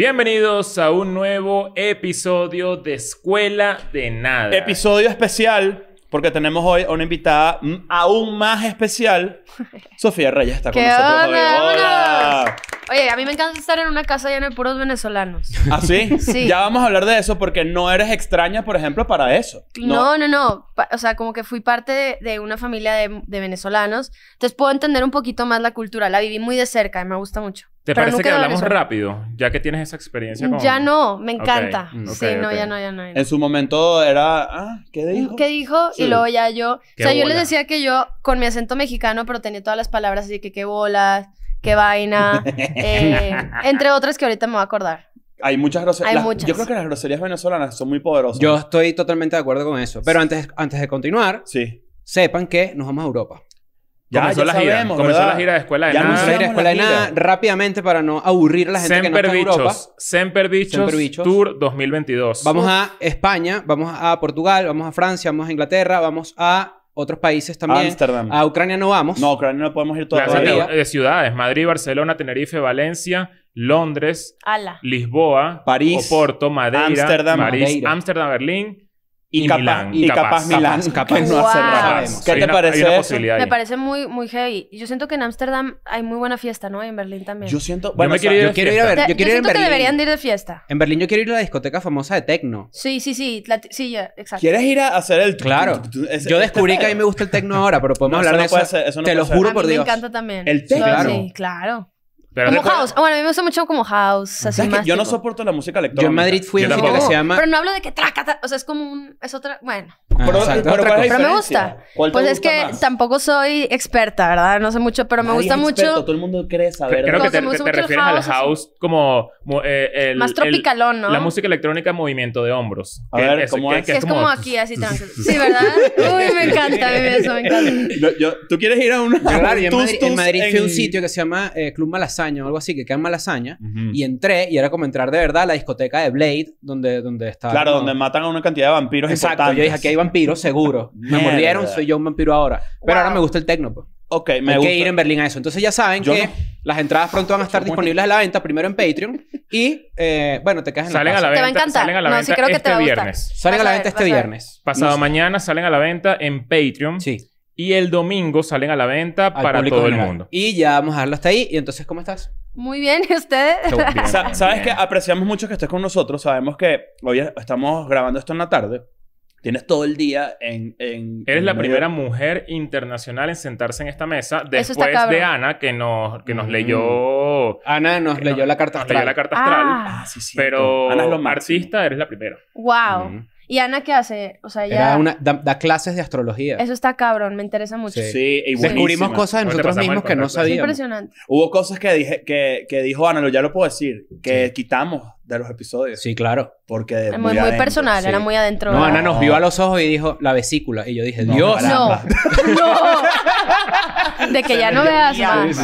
Bienvenidos a un nuevo episodio de Escuela de Nada. Episodio especial porque tenemos hoy una invitada aún más especial. Sofía Reyes está con nosotros ¡Hola! Oye, a mí me encanta estar en una casa llena de puros venezolanos. ¿Ah, sí? sí. Ya vamos a hablar de eso porque no eres extraña, por ejemplo, para eso. No, no, no. O sea, como que fui parte de, una familia de venezolanos. Entonces puedo entender un poquito más la cultura. La viví muy de cerca y me gusta mucho. ¿Te parece que hablamos rápido, ya que tienes esa experiencia Ya no, me encanta. sí, no, ya no, ya no. En su momento era, ah, ¿qué mm, dijo? ¿Qué dijo? Y luego ya yo... o sea, yo les decía que yo, con mi acento mexicano, pero tenía todas las palabras así que qué bolas, qué vaina, eh, entre otras que ahorita me voy a acordar. Hay muchas groserías. Yo creo que las groserías venezolanas son muy poderosas. Yo estoy totalmente de acuerdo con eso. Pero antes, antes de continuar, sí. sepan que nos vamos a Europa. Ya, comenzó, ya la, gira. comenzó la gira de escuela de ya Comenzó la gira de escuela de nada rápidamente para no aburrir a la gente que no está en Europa. Semper Bichos, Semper Bichos Tour 2022. Vamos a España, vamos a Portugal, vamos a Francia, vamos a Inglaterra, vamos a otros países también. Ámsterdam. A Ucrania no vamos. No, Ucrania no podemos ir todavía. De, de eh, ciudades, Madrid, Barcelona, Tenerife, Valencia, Londres, Lisboa, París, Oporto, Madeira, Ámsterdam, Berlín, y, capaz, Milán, y, capaz, Milán, capaz, no wow. hace nada. ¿Qué te parece? Me parece muy, muy heavy. Yo siento que en Ámsterdam hay muy buena fiesta, ¿no? Y en Berlín también. Yo siento. Bueno, yo, quiero, ir a ver. Yo, yo quiero ir en que deberían ir de fiesta. En Berlín yo quiero ir a la discoteca famosa de Tecno. Sí, sí, sí. sí, exacto. ¿Quieres ir a hacer el. Claro. yo este descubrí que a mí me gusta el Tecno ahora, pero podemos hablar de eso. Te lo juro por Dios. Me encanta también. El techno. Sí, claro. Pero como house. Ah, bueno, a mí me gusta mucho como house. Así más yo no soporto la música electrónica. Yo en Madrid fui a un sitio que se llama. Pero no hablo de que traca, o sea, es como un. Es otra. Bueno. Ah, pero, me gusta. pues es que tampoco soy experta, ¿verdad? No sé mucho, pero me gusta mucho. Todo el mundo cree saber. Creo que te, refieres house, al house como. Eh, más tropicalón, ¿no? La música electrónica, movimiento de hombros. A es, que, es? como aquí, así Sí, ¿verdad? Uy, me encanta, eso me encanta. ¿Tú quieres ir a un. en Madrid fui a un sitio que se llama eh, Club Malasaña o algo así, que quedan en Malasaña. Y entré y era como entrar de verdad a la discoteca de Blade, donde, donde estaba. Claro, donde matan a una cantidad de vampiros. Exacto, yo dije, aquí hay vampiros, seguro. me mordieron, soy yo un vampiro ahora. Pero ahora me gusta el tecno, pues. Ok, me Hay gusta. que ir en Berlín a eso. Entonces ya saben que las entradas pronto van a estar disponibles a la venta, primero en Patreon. Y eh, bueno, te quedas en la, la venta. Te a encantar. Salen a la este viernes. Salen a, la venta este viernes. Pasado mañana salen a la venta en Patreon. Sí. Y el domingo salen a la venta para todo el mundo. Y ya vamos a dejarlo hasta ahí. Y entonces, ¿cómo estás? Muy bien, ¿y ustedes? sabes que apreciamos mucho que estés con nosotros. Sabemos que hoy estamos grabando esto en la tarde. Tienes todo el día en... Eres la primera mujer internacional en sentarse en esta mesa después de Ana, que nos, que nos mm. leyó... Ana nos leyó, la carta astral. leyó la carta astral. Pero Ana es lo artista, eres la primera. ¡Wow! ¿Y Ana qué hace? O sea, ella... da, clases de astrología. Eso está cabrón, me interesa mucho. Sí, Descubrimos cosas de nosotros mismos que no sabíamos. impresionante. Hubo cosas que, dije, que, dijo Ana, ya lo puedo decir, que quitamos de los episodios. Sí, claro. Porque. Muy, muy personal, era muy adentro. No, Ana nos vio a los ojos y dijo la vesícula. Y yo dije, Dios. No. no. De que ya no veas más.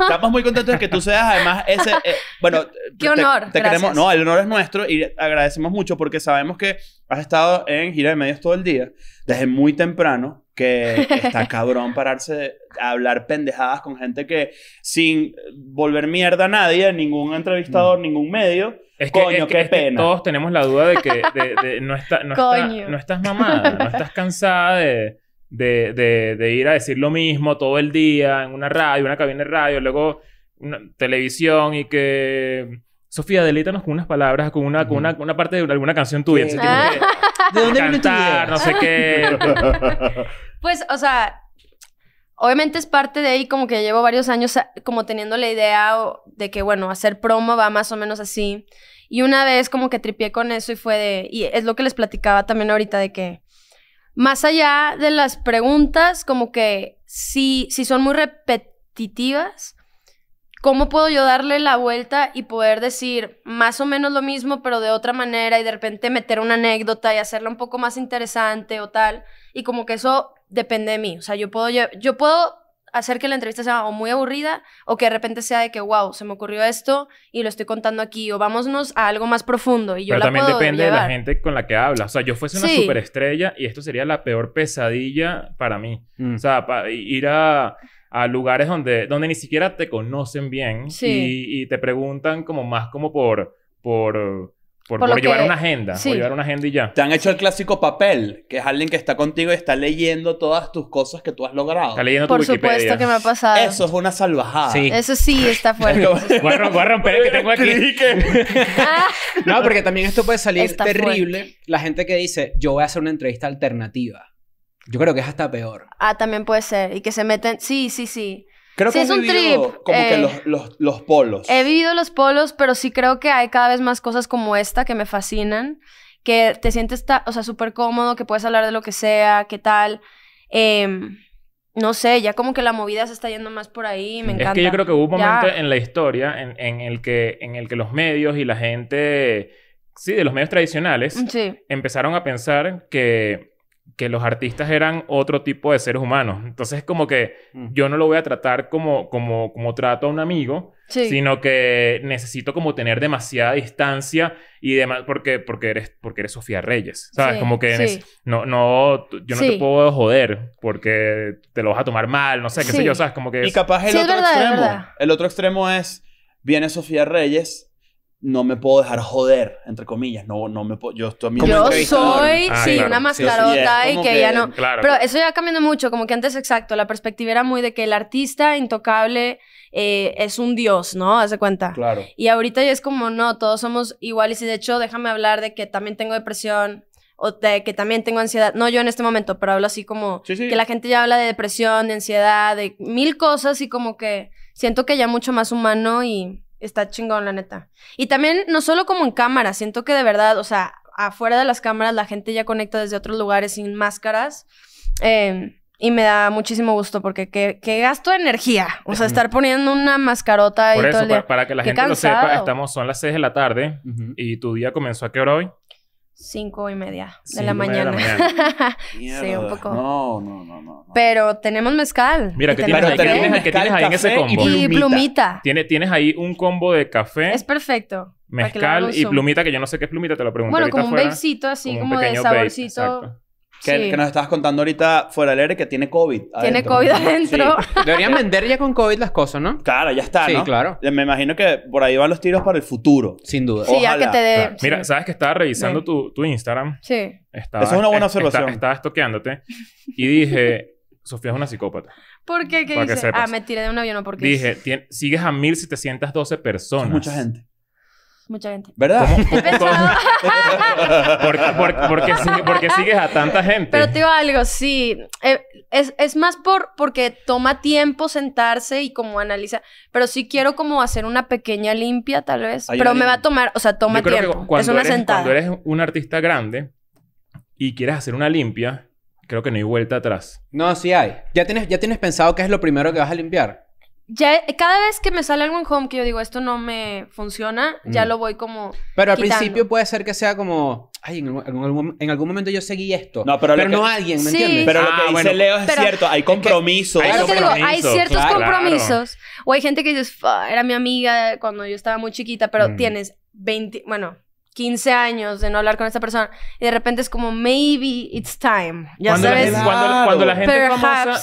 Estamos muy contentos de que tú seas, además, ese. Eh, bueno. Qué honor. Te, te queremos. No, el honor es nuestro y agradecemos mucho porque sabemos que has estado en gira de medios todo el día, desde muy temprano que está cabrón pararse a hablar pendejadas con gente que sin volver mierda a nadie, ningún entrevistador, mm. ningún medio, es que, Coño, todos tenemos la duda de que no, estás mamada, no estás cansada de, ir a decir lo mismo todo el día en una radio, una cabina de radio, luego una televisión y que... Sofía, deleítanos con unas palabras, con una, parte de alguna canción tuya. Ah. ¿De dónde cantar, no sé qué. pues, o sea, Obviamente es parte de ahí como que llevo varios años como teniendo la idea de que, bueno, hacer promo va más o menos así. Y una vez como que tripié con eso y fue de, y es lo que les platicaba también ahorita de que más allá de las preguntas, como que si, si son muy repetitivas, ¿cómo puedo yo darle la vuelta y poder decir más o menos lo mismo, pero de otra manera y de repente meter una anécdota y hacerla un poco más interesante o tal? Y como que eso depende de mí, o sea, yo puedo, yo puedo hacer que la entrevista sea o muy aburrida o que de repente sea de que, wow, se me ocurrió esto y lo estoy contando aquí o vámonos a algo más profundo. Y yo Pero también depende de la gente con la que hablas. O sea, yo fuese una superestrella y esto sería la peor pesadilla para mí. Mm. O sea, ir a, lugares donde, donde ni siquiera te conocen bien y, te preguntan como más como por... por por, llevar una agenda. Por llevar una agenda y ya. Te han hecho el clásico papel, que es alguien que está contigo y está leyendo todas tus cosas que tú has logrado. Está leyendo tu Wikipedia. Por supuesto que me ha pasado. Eso es una salvajada. Eso sí está fuerte. voy, a, romper el que tengo aquí. no, porque también esto puede salir terrible. La gente que dice, yo voy a hacer una entrevista alternativa. Yo creo que es hasta peor. Ah, también puede ser. Y que se meten... Sí, sí, sí. Creo que es un vivido Como que eh, los, polos. He vivido los polos, pero sí creo que hay cada vez más cosas como esta que me fascinan, que te sientes, o sea, súper cómodo, que puedes hablar de lo que sea, qué tal. Em, no sé, ya como que la movida se está yendo más por ahí, me encanta. Es que yo creo que hubo un momento en la historia en, el que, en el que los medios y la gente, sí, de los medios tradicionales, empezaron a pensar que que los artistas eran otro tipo de seres humanos. Entonces, como que mm. yo no lo voy a tratar como, como, como trato a un amigo, sino que necesito como tener demasiada distancia y demás, porque, porque, eres, porque eres Sofía Reyes, ¿sabes? como que no, no, yo no te puedo joder porque te lo vas a tomar mal, no sé, qué sé yo, ¿sabes? Como que... Es... Y capaz el otro extremo, el otro extremo es, viene Sofía Reyes no me puedo dejar joder, entre comillas. No, no me puedo. Yo estoy a mí Yo soy, sí, ah, una mascarota y que, ya no. Pero eso ya cambiando mucho, como que antes, exacto, la perspectiva era muy de que el artista intocable eh, es un dios, ¿no? Hace cuenta. Claro. Y ahorita ya es como, no, todos somos iguales. Y de hecho, déjame hablar de que también tengo depresión, o de que también tengo ansiedad. No yo en este momento, pero hablo así como que la gente ya habla de depresión, de ansiedad, de mil cosas y como que siento que ya mucho más humano y está chingón, la neta. Y también, no solo como en cámara, siento que de verdad, o sea, afuera de las cámaras la gente ya conecta desde otros lugares sin máscaras. Eh, y me da muchísimo gusto porque qué, gasto de energía. O sea, estar poniendo una mascarota y todo el día. Para, que la gente lo sepa, estamos, son las 6 de la tarde y tu día comenzó a qué hora hoy? cinco y media de la mañana. sí, un poco. No, no, no, no. Pero tenemos mezcal. Mira, ¿qué tienes, ahí, tienes, ahí en ese combo. Y plumita. Tienes, ahí un combo de café. Es perfecto. Mezcal y plumita, que yo no sé qué es plumita, te lo pregunto. Bueno, como un fuera, así como, de saborcito. Que, que, nos estabas contando ahorita fuera del aire que tiene COVID. Adentro. Tiene COVID adentro. Deberían vender ya con COVID las cosas, ¿no? Claro, ya está. Sí, claro. Me imagino que por ahí van los tiros para el futuro. Sin duda. Mira, sabes que estaba revisando tu, Instagram. Sí. Esa es una buena observación. Estaba, toqueándote y dije: Sofía es una psicópata. ¿Por qué? dice? Ah, me tiré de un avión porque. Dije: Sigues a 1712 personas. mucha gente. Mucha gente. ¿Verdad? porque, porque, sigues a tanta gente. Pero te digo algo, sí. Eh, es, más por porque toma tiempo sentarse y como analizar. Pero sí quiero como hacer una pequeña limpia, tal vez. pero me va a tomar, o sea, toma tiempo. es una eres, Cuando eres un artista grande y quieres hacer una limpia, creo que no hay vuelta atrás. No, sí hay. Ya tienes, ya tienes pensado qué es lo primero que vas a limpiar ya eh, cada vez que me sale algo en home que yo digo esto no me funciona, ya mm. lo voy como. Pero al principio puede ser que sea como, ay, en, algún, momento yo seguí esto. No, pero, pero no alguien, ¿me entiendes? Pero lo ah, que dice Leo es cierto, hay compromisos. hay, ciertos compromisos. O hay gente que dices, era mi amiga cuando yo estaba muy chiquita, pero mm. tienes 20, bueno, 15 años de no hablar con esta persona y de repente es como maybe it's time. Ya sabes. cuando, cuando, la gente famosa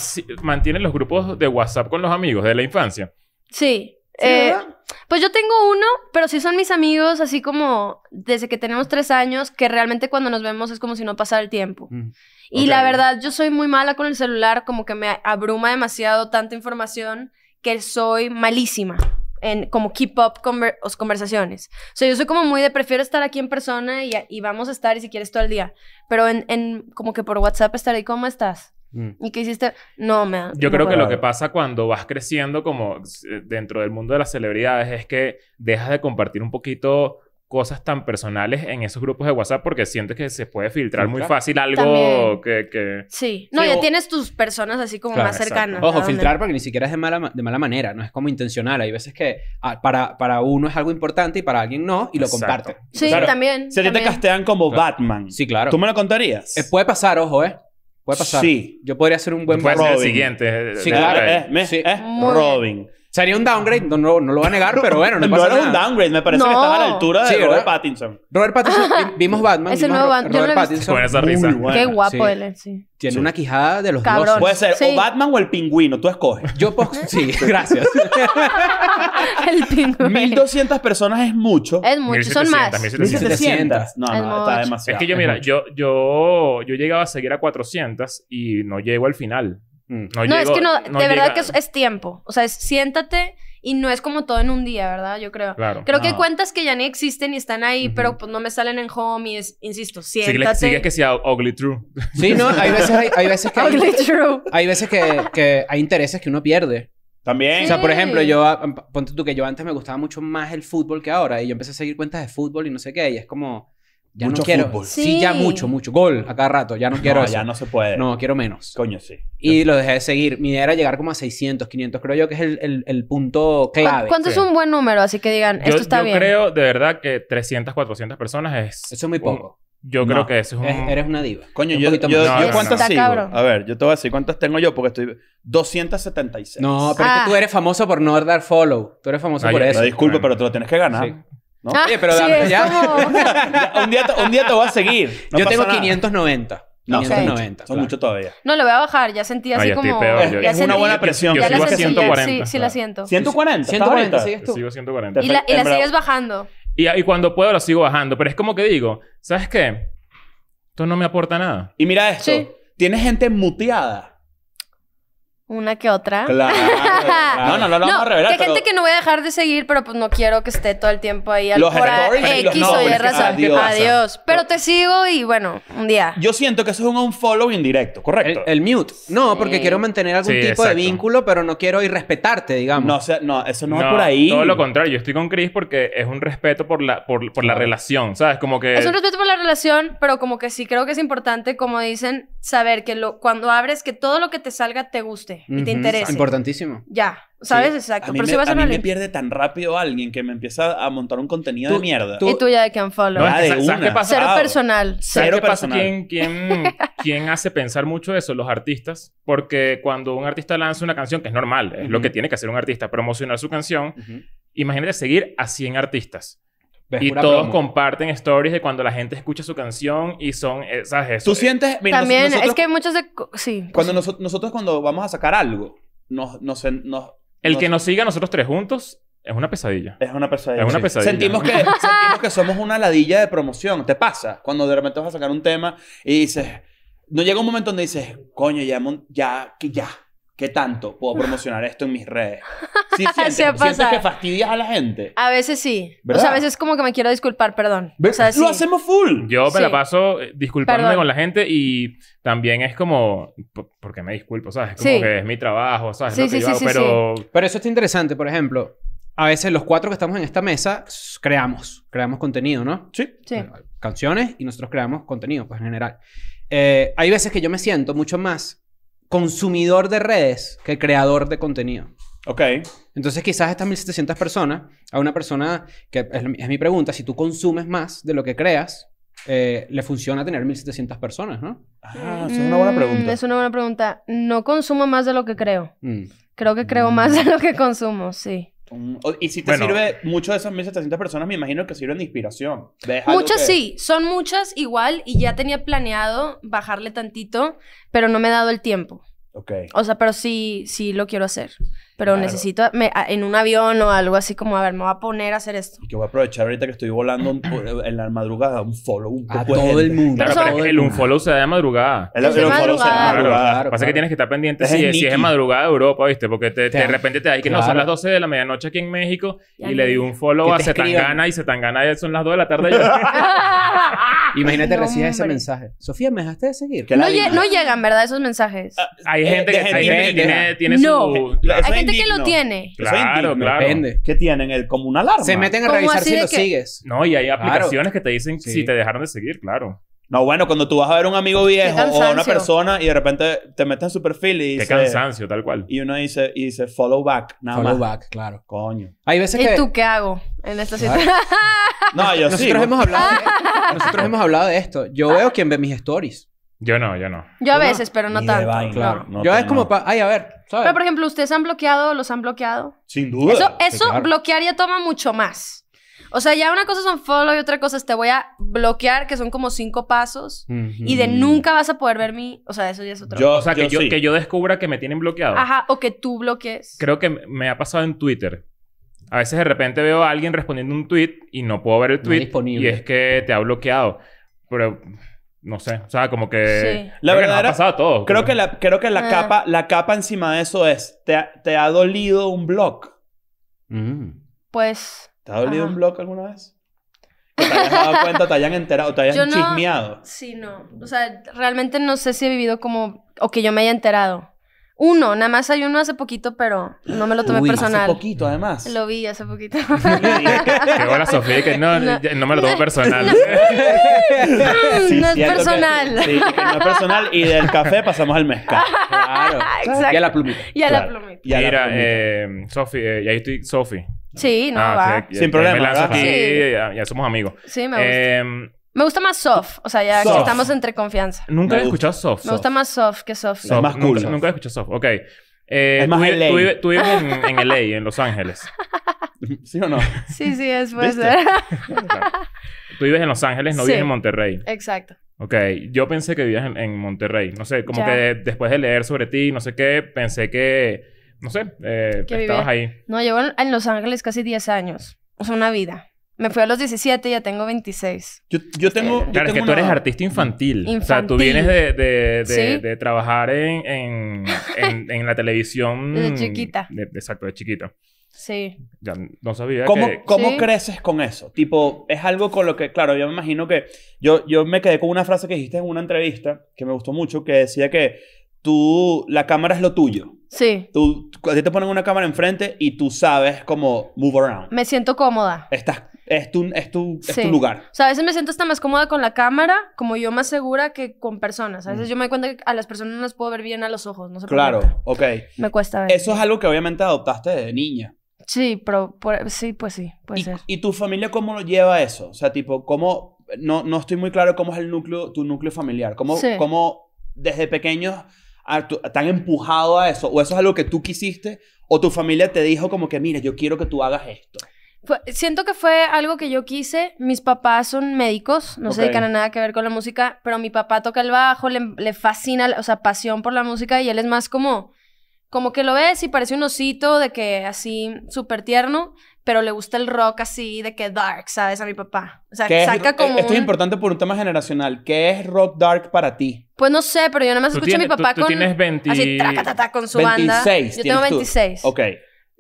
los grupos de WhatsApp con los amigos de la infancia. Sí. eh, pues yo tengo uno, pero sí son mis amigos, así como desde que tenemos tres años, que realmente cuando nos vemos es como si no pasara el tiempo. Mm. Y la verdad, yo soy muy mala con el celular, como que me abruma demasiado tanta información que soy malísima en como keep up conversaciones. O sea, yo soy como muy de prefiero estar aquí en persona y, vamos a estar, y si quieres, todo el día. Pero en, como que por WhatsApp estar ahí, ¿cómo estás? Mm. ¿Y qué hiciste? No, me... Yo creo que lo que pasa cuando vas creciendo como eh, dentro del mundo de las celebridades es que dejas de compartir un poquito cosas tan personales en esos grupos de WhatsApp porque sientes que se puede filtrar muy fácil algo que, Sí. No, ya tienes tus personas así como más cercanas. Ojo, filtrar porque ni siquiera es de mala, de mala manera, no es como intencional. Hay veces que ah, para, para uno es algo importante y para alguien no y lo comparto. Sí, también. Si te castean como Batman. Sí, claro. ¿Tú me lo contarías? Eh, puede pasar, ojo, ¿eh? Puede pasar. Sí. Yo podría ser un buen Puede ser el siguiente. Eh, sí, claro. Eh, Robin. Sería un downgrade, no, no, lo voy a negar, pero bueno, no, no era un downgrade, me parece que estaba a la altura de Robert Pattinson. Robert Pattinson, vimos Batman. Es el nuevo Batman. Robert Pattinson. Con esa risa. Qué guapo él es, sí. Tiene una quijada de los dos. Puede ser o Batman o el pingüino, tú escoges. Yo puedo. Sí, gracias. El pingüino. 1200 personas es mucho. Es mucho, son más. 1700. No, no, está demasiado. Es que yo, mira, yo, yo, yo llegaba a seguir a 400 y no llego al final. Mm. No, es que no, de verdad que es, tiempo. O sea, es, siéntate y no es como todo en un día, ¿verdad? Yo creo. Claro. Creo que hay cuentas que ya ni existen y están ahí, pero pues no me salen en home y es, insisto, siéntate. Sigue, que sea ugly true. Sí, no, hay veces, hay, veces que... true. Hay veces que, hay intereses que uno pierde. También. O sea, por ejemplo, yo, ah, ponte tú que yo antes me gustaba mucho más el fútbol que ahora y yo empecé a seguir cuentas de fútbol y no sé qué, y es como ya no quiero. Sí. ya mucho, mucho. Gol a cada rato. Ya no quiero Ya no se puede. No, quiero menos. Coño, sí. Y lo dejé de seguir. Mi idea era llegar como a 600, 500. Creo yo que es el, el, punto clave. ¿Cuánto es un buen número? Así que digan, esto está bien. Yo creo, de verdad, que 300, 400 personas es... Eso es muy poco. yo creo que eso es un... eres una diva. Coño, yo, yo, cuántas sigo. A ver, yo te voy a decir cuántas tengo yo porque estoy... 276. No, pero es que ah. tú eres famoso por no dar follow. Tú eres famoso por eso. Disculpe, pero te lo tienes que ganar. Sí. ¿no? Ah, Oye, pero ya. un, día, un día te voy a seguir. Yo tengo 590. No, 590. Son, son mucho todavía. No, lo voy a bajar. Ya sentí así como... Es, ya es una buena presión. Yo, sigo a 140. Sí, sí sí, la siento. 140. 140, sigues tú. sigo 140. Y la, y la sigues bajando. Y, y cuando puedo la sigo bajando. Pero es como que digo, ¿sabes qué? Esto no me aporta nada. Y mira esto. Sí. Tienes gente muteada una que otra. Claro. No, no, no lo vamos a revelar. Que gente que no voy a dejar de seguir, pero pues no quiero que esté todo el tiempo ahí al los X o Y razón. Adiós. Pero te sigo y bueno, un día. Yo siento que eso es un unfollow indirecto, correcto. El, mute. No, porque quiero mantener algún tipo de vínculo, pero no quiero irrespetarte, digamos. No, o sea, no, eso no, no, es por ahí. Todo lo contrario, yo estoy con Chris porque es un respeto por la, por, por la relación, ¿sabes? Como que. Es un respeto por la relación, pero como que sí creo que es importante, como dicen, saber que lo, cuando abres, que todo lo que te salga te guste y te interese. Importantísimo. Ya, ¿sabes? Exacto. A mí, me, pierde tan rápido alguien que me empieza a montar un contenido de mierda. y tú ya de que unfollow. No, Qué pasa? Cero personal. Cero qué Pasa? ¿Quién, hace pensar mucho eso? Los artistas. Porque cuando un artista lanza una canción, que es normal, es lo que tiene que hacer un artista, promocionar su canción, imagínate seguir a 100 artistas y todos comparten stories de cuando la gente escucha su canción y son eh, esas Tú sientes... También, es que muchos de... Sí. Cuando nosotros cuando vamos a sacar algo, nos... nos, el que nos siga nosotros tres juntos es una pesadilla. Es una pesadilla. Es una pesadilla. Sentimos, que, sentimos que somos una ladilla de promoción. ¿Te pasa? Cuando de repente vas a sacar un tema y dices... No llega un momento donde dices, coño, ya, ya, ya, ¿Qué tanto puedo promocionar esto en mis redes? Sí, sientes, que fastidias a la gente. A veces sí. O sea, a veces como que me quiero disculpar, perdón. O sea, Lo hacemos full. Yo me la paso eh, disculpándome con la gente y también es como, porque me disculpo, ¿sabes? Como que es mi trabajo, ¿sabes? Sí, sí, sí. yo pero... Pero eso está interesante, por ejemplo. A veces los cuatro que estamos en esta mesa creamos, creamos contenido, ¿no? Sí. canciones y nosotros creamos contenido, pues en general. Eh, hay veces que yo me siento mucho más consumidor de redes que creador de contenido. Ok. Entonces quizás estas 1.700 personas, a una persona, que es, mi pregunta, si tú consumes más de lo que creas, eh, le funciona tener 1.700 personas, ¿no? Ah, es una buena mm, pregunta. es una buena pregunta. No consumo más de lo que creo. Mm. Creo que creo mm. más de lo que consumo, sí y si te sirve, muchos de esas 1.700 personas me imagino que sirven de inspiración. Muchas sí, son muchas igual y ya tenía planeado bajarle tantito, pero no me he dado el tiempo. Ok. O sea, pero sí, sí lo quiero hacer. Pero necesito en un avión o algo así como, a ver, me voy a poner a hacer esto. que voy a aprovechar ahorita que estoy volando ah. en la madrugada, un follow, un a todo el mundo. Claro, pero, el el follow se da de madrugada. El, el, el se da de madrugada. Claro, Pasa que tienes que estar pendiente si, es, si, madrugada de Europa, ¿viste? Porque de repente te da que no, son las 12 de la medianoche aquí en México y le di un follow a Gana y ya son las 2 de la tarde. Imagínate, no, recibes ese mensaje. Sofía, ¿me dejaste de seguir? No, llegan, ¿verdad? Esos mensajes. Ah, hay eh, gente que, tiene, tiene su que lo tiene. Claro, claro. Depende. ¿Qué tienen? ¿El como una alarma? Se meten a revisar si lo sigues. No, y hay aplicaciones que te dicen si te dejaron de seguir, claro. No, bueno, cuando tú vas a ver un amigo viejo o una persona y de repente te metes en su perfil y Qué cansancio, tal cual. Y uno dice, y dice follow back, nada más. Follow back, claro. Coño. Hay veces ¿Y tú qué hago en esta situación? no, yo nosotros Hemos hablado de, nosotros hemos hablado de esto. Yo veo quien ve mis stories. Yo no, yo no. Yo a veces, pero no tanto. claro. No, Yo es como, ay, a ver, ¿sabes? Pero, por ejemplo, ¿ustedes han bloqueado? ¿Los han bloqueado? Sin duda. Eso, eso bloquear ya toma mucho más. O sea, ya una cosa son follow y otra cosa es te voy a bloquear, que son como cinco pasos. Y de nunca vas a poder ver mi... O sea, eso ya es otro. Yo, O sea, que yo, descubra que me tienen bloqueado. Ajá, o que tú bloquees. Creo que me- ha pasado en Twitter. A veces de repente veo a alguien respondiendo un tweet y no puedo ver el tweet. y es que te ha bloqueado. Pero no sé, o sea, como que sí. la verdad ha pasado todo Creo, que la creo que la ah. capa la capa encima de eso es te, ha dolido un blog. Mm. Pues ¿Te ha dolido un blog alguna vez? Que te hayas dado cuenta, te hayan enterado, te hayan chismeado. Sí, no. O sea, realmente no sé si he vivido como. o que yo me haya enterado. Uno, nada más hay uno hace poquito, pero no me lo tomé personal. Hace poquito, además. Lo vi hace poquito. Qué la Sofía que no, eh, no, me lo tomo personal. No, es personal. sí, que no es personal. Y del café pasamos al mezcal. Claro. Y a la plumita. Y a la plumita. Mira, eh, Sofía, eh, y ahí estoy, Sofía. Sí, no ah, va. Sin problema. sí. ya, ya, somos amigos. Sí, me gusta. Eh, me gusta más soft, o sea, ya estamos entre confianza. Nunca he escuchado soft. Me gusta más soft que soft. Soft. más cool. Nunca, he escuchado soft. Ok. Eh, Es más tú, LA. Tú, vives en, LA, en Los Ángeles. ¿Sí o no? Sí, sí, es puede ¿Viste? ser. Tú vives en Los Ángeles, no vives en Monterrey. Exacto. Ok. Yo pensé que vivías en, Monterrey. No sé, como que después de leer sobre ti, no sé qué, pensé que... No sé, eh, Que estabas ahí. No, llevo en Los Ángeles casi 10 años. O sea, una vida. Me fui a los 17, y ya tengo 26. Yo, este, tengo. claro, es que tú eres artista infantil. O sea, tú vienes de, trabajar en, la televisión. De chiquita. exacto, de chiquita. Sí. Ya no sabía. ¿Cómo, ¿cómo creces con eso? Tipo, es algo con lo que, claro, yo me imagino que. Yo, yo me quedé con una frase que dijiste en una entrevista que me gustó mucho, que decía que tú, la cámara es lo tuyo. Sí. Tú, a ti te ponen una cámara enfrente y tú sabes cómo move around. Me siento cómoda. es, tu, es, tu, lugar. O sea, a veces me siento hasta más cómoda con la cámara, como yo más segura que con personas. A veces mm. yo me doy cuenta que a las personas no las puedo ver bien a los ojos. No claro, ok. Me cuesta ver. Eso es algo que obviamente adoptaste de niña. Sí, pero sí, pues sí, puede ¿Y, ser. ¿Y tu familia cómo lo lleva eso? O sea, tipo, ¿cómo...? No, no estoy muy claro cómo es el núcleo, tu núcleo familiar. ¿Cómo, cómo desde pequeños tan empujado a eso? ¿O eso es algo que tú quisiste? ¿O tu familia te dijo como que, mira, yo quiero que tú hagas esto? siento que fue algo que yo quise. Mis papás son médicos, no se dedican nada que ver con la música, pero mi papá toca el bajo, le, le, fascina, o sea, pasión por la música y él es más como, como que lo ves y parece un osito de que así súper tierno pero le gusta el rock así de que dark, ¿sabes? A mi papá. O sea, que saca como. Eh, esto es importante por un tema generacional. ¿Qué es rock dark para ti? Pues no sé, pero yo nada más escucho a mi papá con. Tú tienes 20. Así, tata, con su banda. Yo tengo 26. Ok.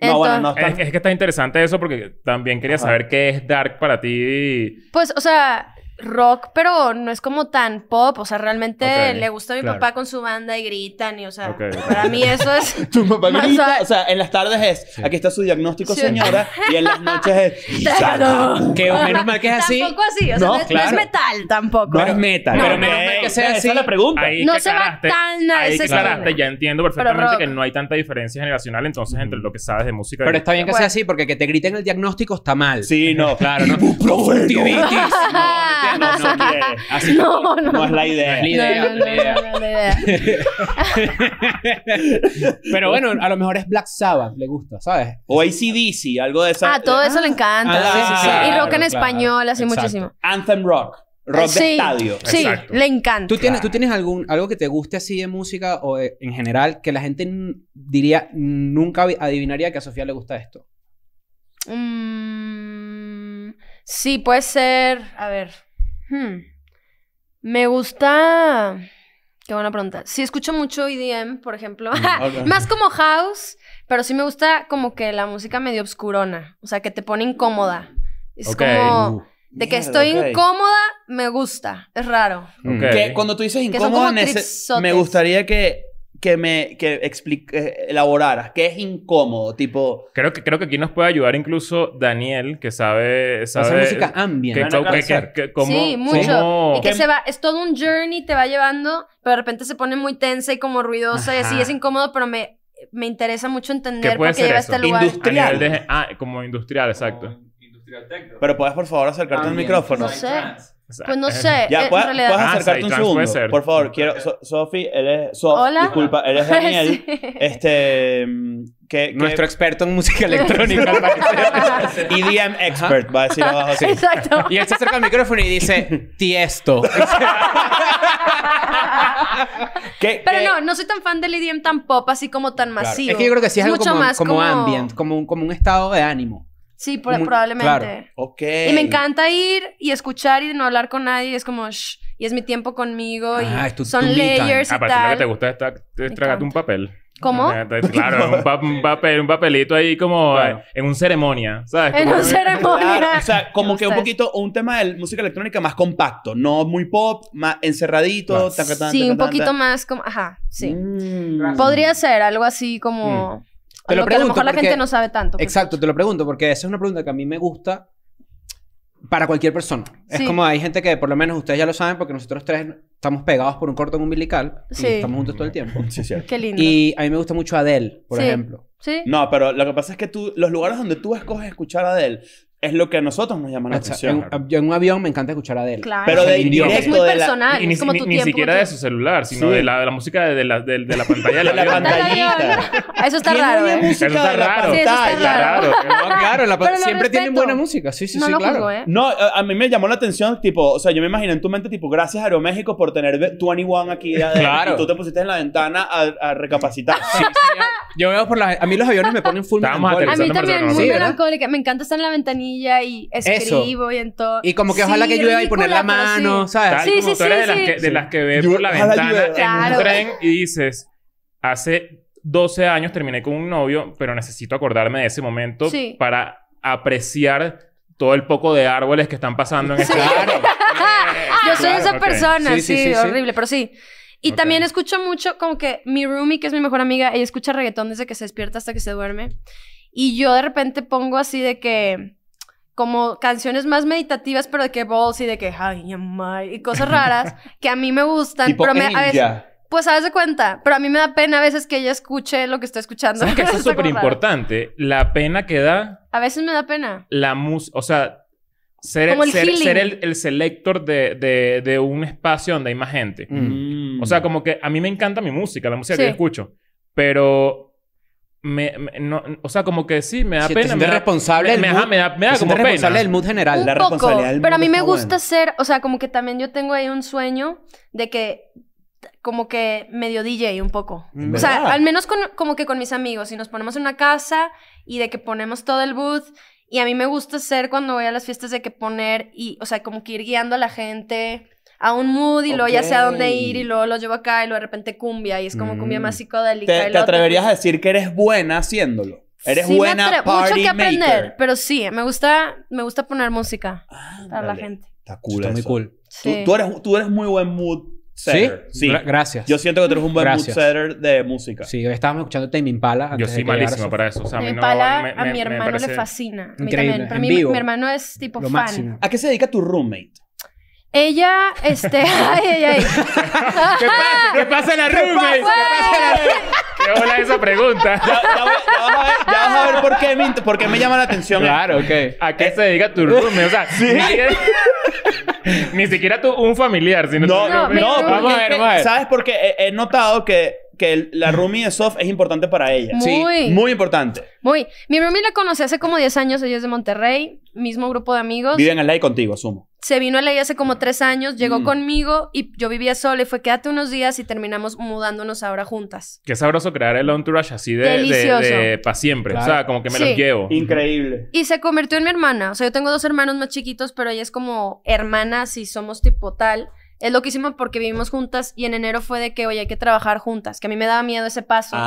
No, bueno, no, está... es, que está interesante eso porque también quería saber qué es dark para ti. Pues, o sea, rock, pero no es como tan pop. O sea, realmente le gusta a mi papá con su banda y gritan. Y, o sea, para mí eso es. tu papá grita. O sea, en las tardes es. Aquí está su diagnóstico, señora. y en las noches es. que menos mal que es así. Tampoco así. O sea, no, es, claro. metal tampoco. No es metal. pero menos mal que sea así. Esa es la pregunta. Ahí no se va tan a ese Ya entiendo perfectamente que no hay tanta diferencia generacional entonces entre mm. lo que sabes de música. Pero está bien que sea así porque que te griten el diagnóstico está mal. Sí, no, claro. No, no, no, Así no, no, es la idea. Pero bueno, a lo mejor es Black Sabbath, le gusta, ¿sabes? O ACDC, algo de esa. Ah, todo eso le ah, encanta. Ah, sí, sí, y rock en español, así muchísimo. Anthem Rock. Eh, rock de estadio. Sí, le encanta. ¿Tú tienes, ¿Tú tienes algún, algo que te guste así de música o eh, en general que la gente diría, nunca adivinaría que a Sofía le gusta esto? Mm, sí, puede ser. A ver. Hmm. Me gusta. Qué buena pregunta. Sí, escucho mucho EDM, por ejemplo. Mm, Más como house, pero sí me gusta como que la música medio obscurona. O sea, que te pone incómoda. Es como. De que estoy incómoda, me gusta. Es raro. Que cuando tú dices incómoda, me gustaría que que me que explique, eh, elaboraras? ¿Qué es incómodo? Tipo... Creo que, creo que aquí nos puede ayudar incluso Daniel, que sabe... sabe hacer música ambient. Que, sí, mucho. Y que se va... Es todo un journey, te va llevando, pero de repente se pone muy tensa y como ruidosa y así es incómodo, pero me, me interesa mucho entender por qué lleva este lugar. Industrial. ah, como industrial, exacto. industrial Pero puedes, por favor, acercarte al micrófono. No pues no sé. Ya, eh, realidad puedes, ah, acercarte un segundo. Por favor, quiero. Sofi, eres. Sof, Hola. Disculpa, eres Daniel. Este. Que, Nuestro experto en música electrónica, EDM e expert, va a decir abajo así. Exacto. Y él se acerca al micrófono y dice: Tiesto. ¿Qué, Pero no, no soy tan fan del EDM tan pop, así como tan masivo. Es que yo creo que sí es, algo como, más como, ambient, como como un estado de ánimo. Sí, probablemente. Claro. Y me encanta ir y escuchar y no hablar con nadie. Es como, shh, y es mi tiempo conmigo. y ah, son layers. Y ah, que te gusta estar un papel. ¿Cómo? Claro, un, papelito ahí como en una ceremonia, ¿sabes? En una ceremonia. o sea, como que un poquito, un tema de música electrónica más compacto, no muy pop, más encerradito. sí, un poquito más como, ajá, sí. Mm. Podría ser algo así como... Mm. Te lo, pregunto. a lo mejor la gente no sabe tanto. Exacto, te lo pregunto, porque esa es una pregunta que a mí me gusta para cualquier persona. Es como hay gente que, por lo menos ustedes ya lo saben, porque nosotros tres estamos pegados por un cordón umbilical y estamos juntos todo el tiempo. Sí, sí. Qué lindo. Y a mí me gusta mucho Adele, por ejemplo. Sí. No, pero lo que pasa es que los lugares donde tú escoges escuchar a Adele es lo que a nosotros nos llama la atención. En, yo en un avión me encanta escuchar a Adele. Claro. Pero de directo es muy personal. De ni, siquiera de su celular, sino de, la, de, la, música de la, pantalla de la, pantallita. Eso está raro. ¿eh? Eso está raro. Sí, está, raro. claro, la siempre tienen buena música. Sí, sí, sí, claro. ¿eh? No, eh, a mí me llamó la atención, tipo, o sea, yo me imaginé en tu mente, tipo, gracias Aeroméxico por tener 21 aquí. Claro. Y tú te pusiste en la ventana a, recapacitar. Yo veo por la A mí los aviones me ponen full melancólica. A mí también, muy melancólica. Me encanta estar en la ventanilla y escribo y en todo. Y como que ojalá que llueva y poner la mano, ¿sabes? sí, de las, que, ves por la ventana en un tren y dices, hace 12 años terminé con un novio, pero necesito acordarme de ese momento para apreciar todo el poco de árboles que están pasando en este claro. Yo soy esa persona, sí, sí, horrible, pero sí. Y también escucho mucho, como que mi roomie, que es mi mejor amiga, ella escucha reggaetón desde que se despierta hasta que se duerme. Y yo de repente pongo así de que como canciones más meditativas, pero de que balls y de que, ay, y cosas raras que a mí me gustan, pero a veces, pues sabes de cuenta, pero a mí me da pena a veces que ella escuche lo que está escuchando. que eso es súper importante, la pena que da. A veces me da pena. La música, o sea, ser, el, ser, el, selector de, un espacio donde hay más gente. Mm. O sea, como que a mí me encanta mi música, la música que yo escucho, pero me, no, o sea, como que sí, me da pena. me da, responsable. Me, da, me como responsable del mood general. la responsabilidad del Pero a mí me gusta ser, o sea, como que también yo tengo ahí un sueño de que como que medio DJ un poco. O sea, al menos como que con mis amigos. Si nos ponemos en una casa y de que ponemos todo el booth. Y a mí me gusta ser cuando voy a las fiestas de que poner y, o sea, como que ir guiando a la gente a un mood y luego ya sé a dónde ir y luego lo llevo acá y luego de repente cumbia y es como cumbia mm. más psicodélica. ¿Te, te atreverías a decir que eres buena haciéndolo? Eres buena me party Mucho que aprender, pero sí, me gusta, me gusta poner música ah, para la gente. Está cool Está muy cool. Tú, eres, tú eres muy buen mood Setter. Sí, gracias. Yo siento que tú eres un buen mood setter de música. Sí, estábamos escuchando Tame Impala. Antes yo soy de malísimo para eso. O a Impala, a mi hermano le fascina. A mí también. Para mí, mi, hermano es tipo fan. ¿A qué se dedica tu roommate? Ella, este, ay, ay, ay. ¿Qué pasa? ¿Qué pasa en la roommate? ¿Qué pasa en la ¿Qué hola esa pregunta? Ya, vamos a ver, ya a ver por, qué me, me llama la atención. Claro, ok. ¿A qué eh, se dedica tu roommate? O sea, ni siquiera tu, un familiar, sino No, no, no, vamos a ver, vamos a ver. ¿sabes? por qué? he notado que que la roomie de Soft es importante para ella. Muy. Sí, muy importante. Muy. Mi roomie la conocí hace como 10 años, ella es de Monterrey, mismo grupo de amigos. Viven en LA contigo, asumo. Se vino a LA hace como 3 años, llegó mm. conmigo y yo vivía sola y fue quédate unos días y terminamos mudándonos ahora juntas. Qué sabroso crear el entourage así de, para siempre, o sea, como que me lo los llevo. Increíble. Y se convirtió en mi hermana, o sea, yo tengo dos hermanos más chiquitos, pero ella es como hermana si somos tipo tal es loquísimo porque vivimos juntas y en enero fue de que, oye, hay que trabajar juntas, que a mí me daba miedo ese paso.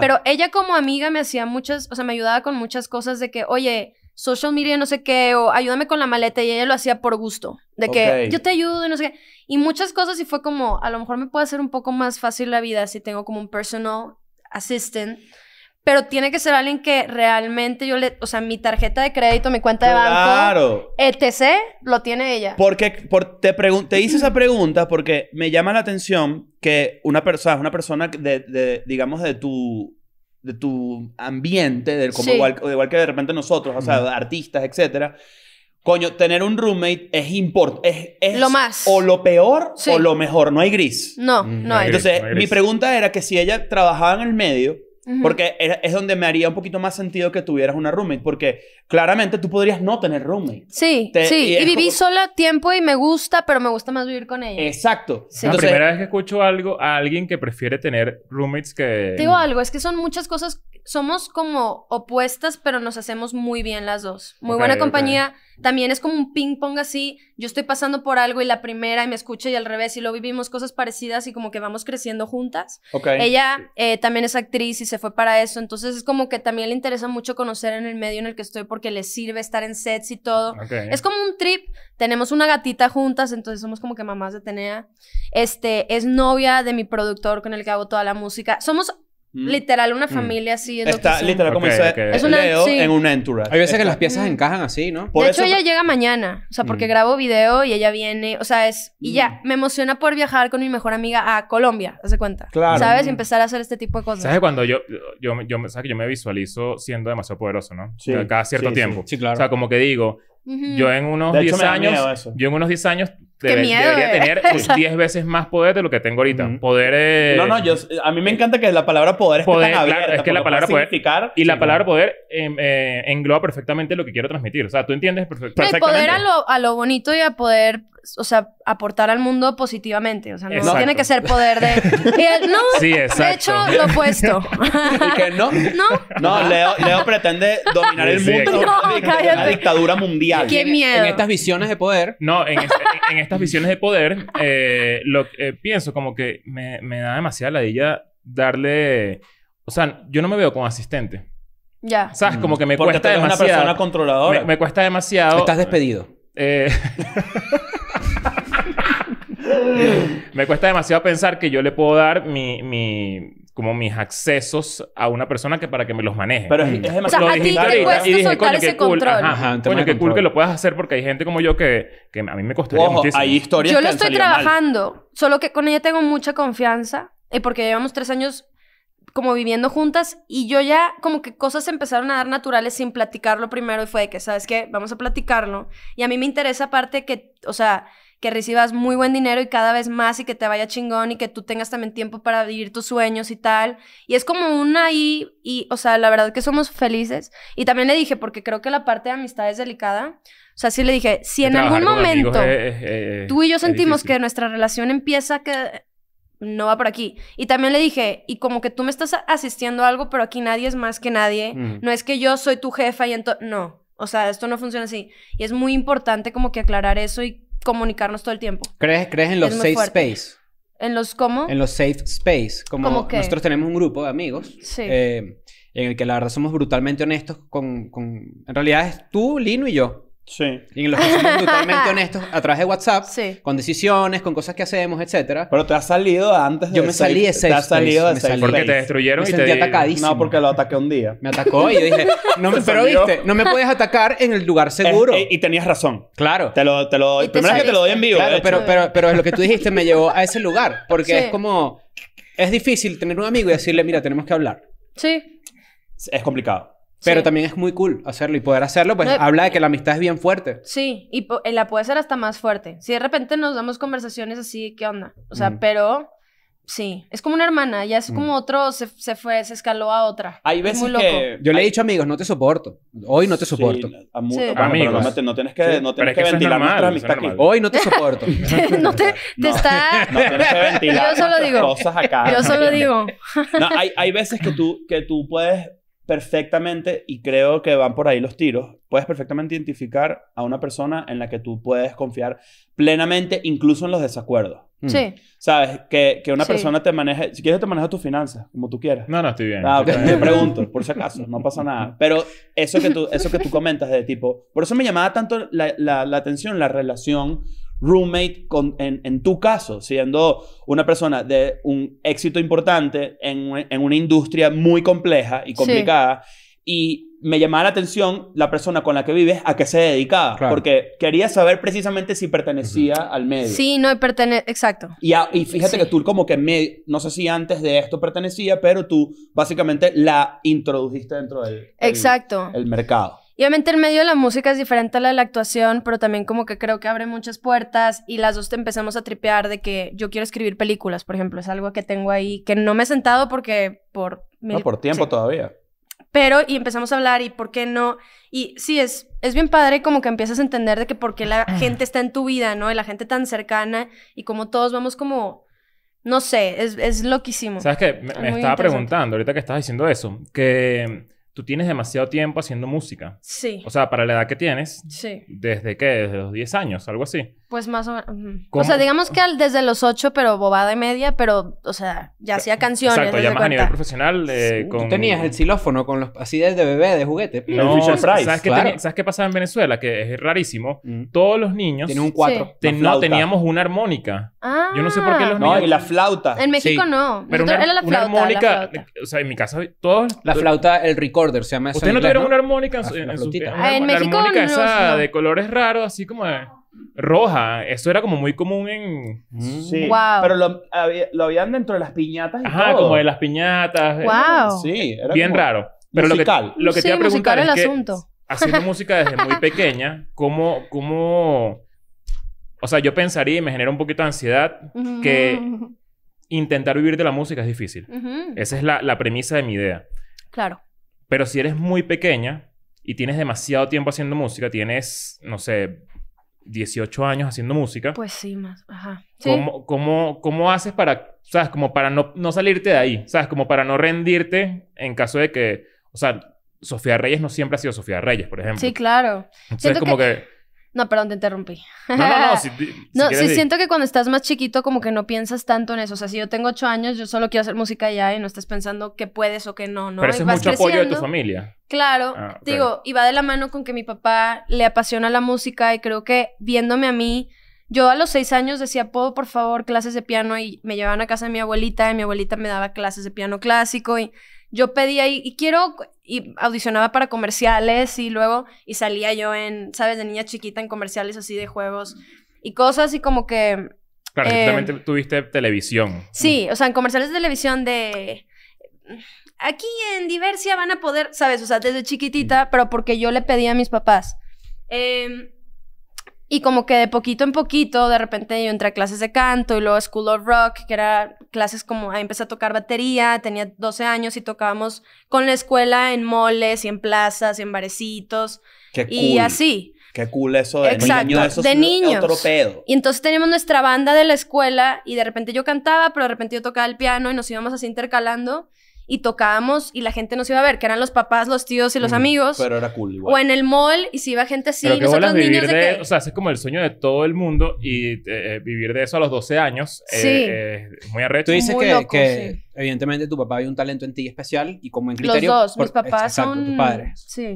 Pero ella como amiga me hacía muchas, o sea, me ayudaba con muchas cosas de que, oye, social media no sé qué, o ayúdame con la maleta y ella lo hacía por gusto, de que yo te ayudo y no sé qué. Y muchas cosas y fue como, a lo mejor me puede hacer un poco más fácil la vida si tengo como un personal assistant pero tiene que ser alguien que realmente yo le, o sea, mi tarjeta de crédito, mi cuenta de claro. banco, etc, lo tiene ella. Porque por, te te hice esa pregunta porque me llama la atención que una persona, una persona de, digamos de tu de tu ambiente, de igual, que de repente nosotros, o sea, artistas, etcétera. Coño, tener un roommate es importante. Es, lo más. O lo peor o lo mejor. No hay gris. No, mm, no, hay. Entonces, gris, mi pregunta era que si ella trabajaba en el medio, porque es donde me haría un poquito más sentido que tuvieras una roommate, porque claramente tú podrías no tener roommate. Sí, sí. Y, viví sola tiempo y me gusta, pero me gusta más vivir con ella. Exacto. Es La primera vez que escucho algo a alguien que prefiere tener roommates que... Te digo algo, es que son muchas cosas somos como opuestas, pero nos hacemos muy bien las dos. Muy buena compañía. También es como un ping pong así. Yo estoy pasando por algo y la primera y me escucha y al revés y lo vivimos cosas parecidas y como que vamos creciendo juntas. Ella eh, también es actriz y se fue para eso. Entonces es como que también le interesa mucho conocer en el medio en el que estoy porque le sirve estar en sets y todo. Es como un trip. Tenemos una gatita juntas, entonces somos como que mamás de Tenea. Este es novia de mi productor con el que hago toda la música. Somos Mm. Literal, una mm. familia así. Está literal como dice eh, Es una- Leo en un entourage. Hay veces que las piezas mm. encajan así, ¿no? Por de hecho, eso- ella llega mañana. O sea, porque grabo video y ella viene. O sea, es... Y ya, me emociona por viajar con mi mejor amiga a Colombia. se cuenta. Claro. ¿Sabes? Y empezar a hacer este tipo de cosas. ¿Sabes cuando yo, yo, yo, me- que yo me visualizo siendo demasiado poderoso, ¿no? Sí, Cada cierto tiempo. Sí, claro. O sea, como que digo, yo en unos 10 años, yo en unos 10 años miedo, debería tener 10 veces más poder de lo que tengo ahorita. Poder... No, no, yo, a mí me encanta que la palabra poder esté poder, tan es que la palabra poder. y la palabra poder em, eh, engloba perfectamente lo que quiero transmitir. O sea, tú entiendes perfectamente. El poder a lo bonito y a poder o sea, aportar al mundo positivamente. O sea, no, tiene que ser poder de... El, no, de hecho, lo opuesto. ¿Y que no? No. No, Leo, pretende dominar el mundo. No, Una dictadura mundial. Qué miedo. En, estas visiones de poder. No, en, estas visiones de poder, eh, lo, eh, pienso como que me, me da demasiada ladilla darle... O sea, yo no me veo como asistente. Ya. ¿Sabes? Como que me cuesta demasiado. controladora. Me, cuesta demasiado. Estás despedido. Eh... me cuesta demasiado pensar que yo le puedo dar mi, como mis accesos a una persona que para que me los maneje. Pero es, demasiado. Mm. O sea, a ti te y soltar ese control. Ajá, coño, qué que lo puedas hacer porque hay gente como yo que, a mí me costaría yo lo estoy trabajando, solo que con ella tengo mucha confianza. Y eh, porque llevamos tres años como viviendo juntas y yo ya como que cosas empezaron a dar naturales sin platicarlo primero y fue que, ¿sabes qué? Vamos a platicarlo. Y a mí me interesa aparte que, o sea, que recibas muy buen dinero y cada vez más y que te vaya chingón y que tú tengas también tiempo para vivir tus sueños y tal. Y es como una y, y o sea, la verdad que somos felices. Y también le dije, porque creo que la parte de amistad es delicada. O sea, sí le dije, si en algún momento eh, eh, eh, tú y yo sentimos que nuestra relación empieza que no va por aquí. Y también le dije, y como que tú me estás asistiendo a algo, pero aquí nadie es más que nadie. No es que yo soy tu jefa y entonces, no. O sea, esto no funciona así. Y es muy importante como que aclarar eso y comunicarnos todo el tiempo. ¿Crees, crees en los safe space? ¿En los cómo? En los safe space. Como nosotros tenemos un grupo de amigos. Eh, en el que la verdad somos brutalmente honestos con... con... En realidad es tú, Lino y yo. Sí. Y en los que somos totalmente honestos a través de WhatsApp, con decisiones, con cosas que hacemos, etc Pero te has salido antes de Yo me salí de Te has salido de Porque te destruyeron y te atacadísimo. No, porque lo ataqué un día. Me atacó y dije, no me, pero viste, no me puedes atacar en el lugar seguro. Eh, y, tenías razón. Claro. Te lo, te lo Primero es que te lo doy en vivo. Claro, pero, pero, pero lo que tú dijiste me llevó a ese lugar. Porque es como, es difícil tener un amigo y decirle, mira, tenemos que hablar. Sí. Es complicado. Pero también es muy cool hacerlo y poder hacerlo, pues habla de que la amistad es bien fuerte. Sí, y eh, la puede ser hasta más fuerte. Si de repente nos damos conversaciones así, ¿qué onda? O sea, pero sí, es como una hermana, ya es mm. como otro, se, se, fue, se escaló a otra. Hay veces es muy loco. que yo le he dicho amigos, no te soporto. Hoy no te soporto. Sí, a sí. amigos. no, tienes que, no tienes que, ventilar más nuestra amistad aquí. Hoy no te soporto. no te, te está... No tienes que ventilar yo solo digo. cosas acá. Yo solo digo. no, hay, hay veces que tú, que tú puedes perfectamente, y creo que van por ahí los tiros, puedes perfectamente identificar a una persona en la que tú puedes confiar plenamente, incluso en los desacuerdos. Mm. Sí. ¿Sabes? Que, que una persona te maneje, si quieres te maneja tus finanzas, como tú quieras. No, no, estoy bien. Ah, Me pregunto, por si acaso, no pasa nada. Pero eso que tú, eso que tú comentas de tipo, por eso me llamaba tanto la, la, la atención la relación roommate con, en, en, tu caso, siendo una persona de un éxito importante en, en una industria muy compleja y complicada. Y me llamaba la atención la persona con la que vives a qué se dedicaba, porque quería saber precisamente si pertenecía al medio. Sí, no pertenece, exacto. Y, y fíjate que tú como que me, no sé si antes de esto pertenecía, pero tú básicamente la introdujiste dentro del el, exacto. El mercado obviamente el medio de la música es diferente a la de la actuación, pero también como que creo que abre muchas puertas y las dos te empezamos a tripear de que yo quiero escribir películas, por ejemplo, es algo que tengo ahí que no me he sentado porque por... No, por tiempo todavía. Pero, y empezamos a hablar y por qué no. Y sí, es, es bien padre como que empiezas a entender de que por qué la gente está en tu vida, ¿no? Y la gente tan cercana y como todos vamos como... No sé, es, es loquísimo. ¿Sabes qué? Me, estaba preguntando ahorita que estabas diciendo eso, que tú tienes demasiado tiempo haciendo música. Sí. O sea, para la edad que tienes. Sí. ¿Desde qué? ¿Desde los 10 años? ¿Algo así? Pues más o menos. O sea, digamos que desde los 8, pero bobada y media, pero, o sea, ya hacía canciones. Exacto, ya más a nivel profesional. Eh, Tú tenías el xilófono con los, así desde bebé, de juguete. No, ¿sabes, qué pasaba en Venezuela? Que es rarísimo. Mm. Todos los niños... Tienen un 4. No, teníamos una armónica. Ah. Yo no sé por qué los niños... No, y la flauta. En México no. Pero una, era la flauta, una armónica... O sea, en mi casa todos... La flauta, el ricor ¿Ustedes no tuvieron una armónica en, su, ah, armónica esa de colores raros, así como roja. Eso era como muy común en. Sí. Pero lo, lo, habían dentro de las piñatas. Y Ajá, como de las piñatas. Eh. sí, era bien raro. Pero lo que, lo que te iba a preguntar es que, haciendo música desde muy pequeña, ¿cómo, cómo... O sea, yo pensaría y me genera un poquito de ansiedad que intentar vivir de la música es difícil. Esa es la, la premisa de mi idea. Claro. Pero si eres muy pequeña y tienes demasiado tiempo haciendo música, tienes, no sé, 18 años haciendo música. Pues sí, más. Ajá. ¿Cómo, cómo, cómo, haces para, sabes, como para no, no salirte de ahí? ¿Sabes? Como para no rendirte en caso de que, o sea, Sofía Reyes no siempre ha sido Sofía Reyes, por ejemplo. Sí, claro. Entonces, como que no, perdón, te interrumpí. No, no, no. Si, siento que cuando estás más chiquito, como que no piensas tanto en eso. O sea, si yo tengo ocho años, yo solo quiero hacer música ya y no estás pensando que puedes o que no, ¿no? Pero es mucho apoyo de tu familia. Claro, ah, digo, y va de la mano con que mi papá le apasiona la música y creo que viéndome a mí, yo a los seis años decía, puedo por favor clases de piano y me llevaban a casa de mi abuelita y mi abuelita me daba clases de piano clásico y yo pedía y, quiero, y audicionaba para comerciales y luego, y salía yo en, sabes, de niña chiquita en comerciales así de juegos y cosas y como que... Claro, eh, tuviste televisión. Sí, o sea, en comerciales de televisión de... Aquí en Diversia van a poder, sabes, o sea, desde chiquitita, pero porque yo le pedí a mis papás. Eh, y como que de poquito en poquito, de repente yo entré a clases de canto y luego School of Rock, que era clases como, ahí empecé a tocar batería, tenía 12 años y tocábamos con la escuela en moles y en plazas y en barecitos. Y así. Qué cool eso de Exacto, niño, de niños. Otro pedo. Y entonces teníamos nuestra banda de la escuela y de repente yo cantaba, pero de repente yo tocaba el piano y nos íbamos así intercalando y tocábamos y la gente nos iba a ver, que eran los papás, los tíos y los amigos. Pero era cool O en el mall y si iba gente así, pero nosotros niños de, O sea, es como el sueño de todo el mundo y eh, vivir de eso a los 12 años eh, sí. Eh, muy arrecho. Tú dices que, evidentemente tu papá vio un talento en ti especial y como en Los dos, mis papás son...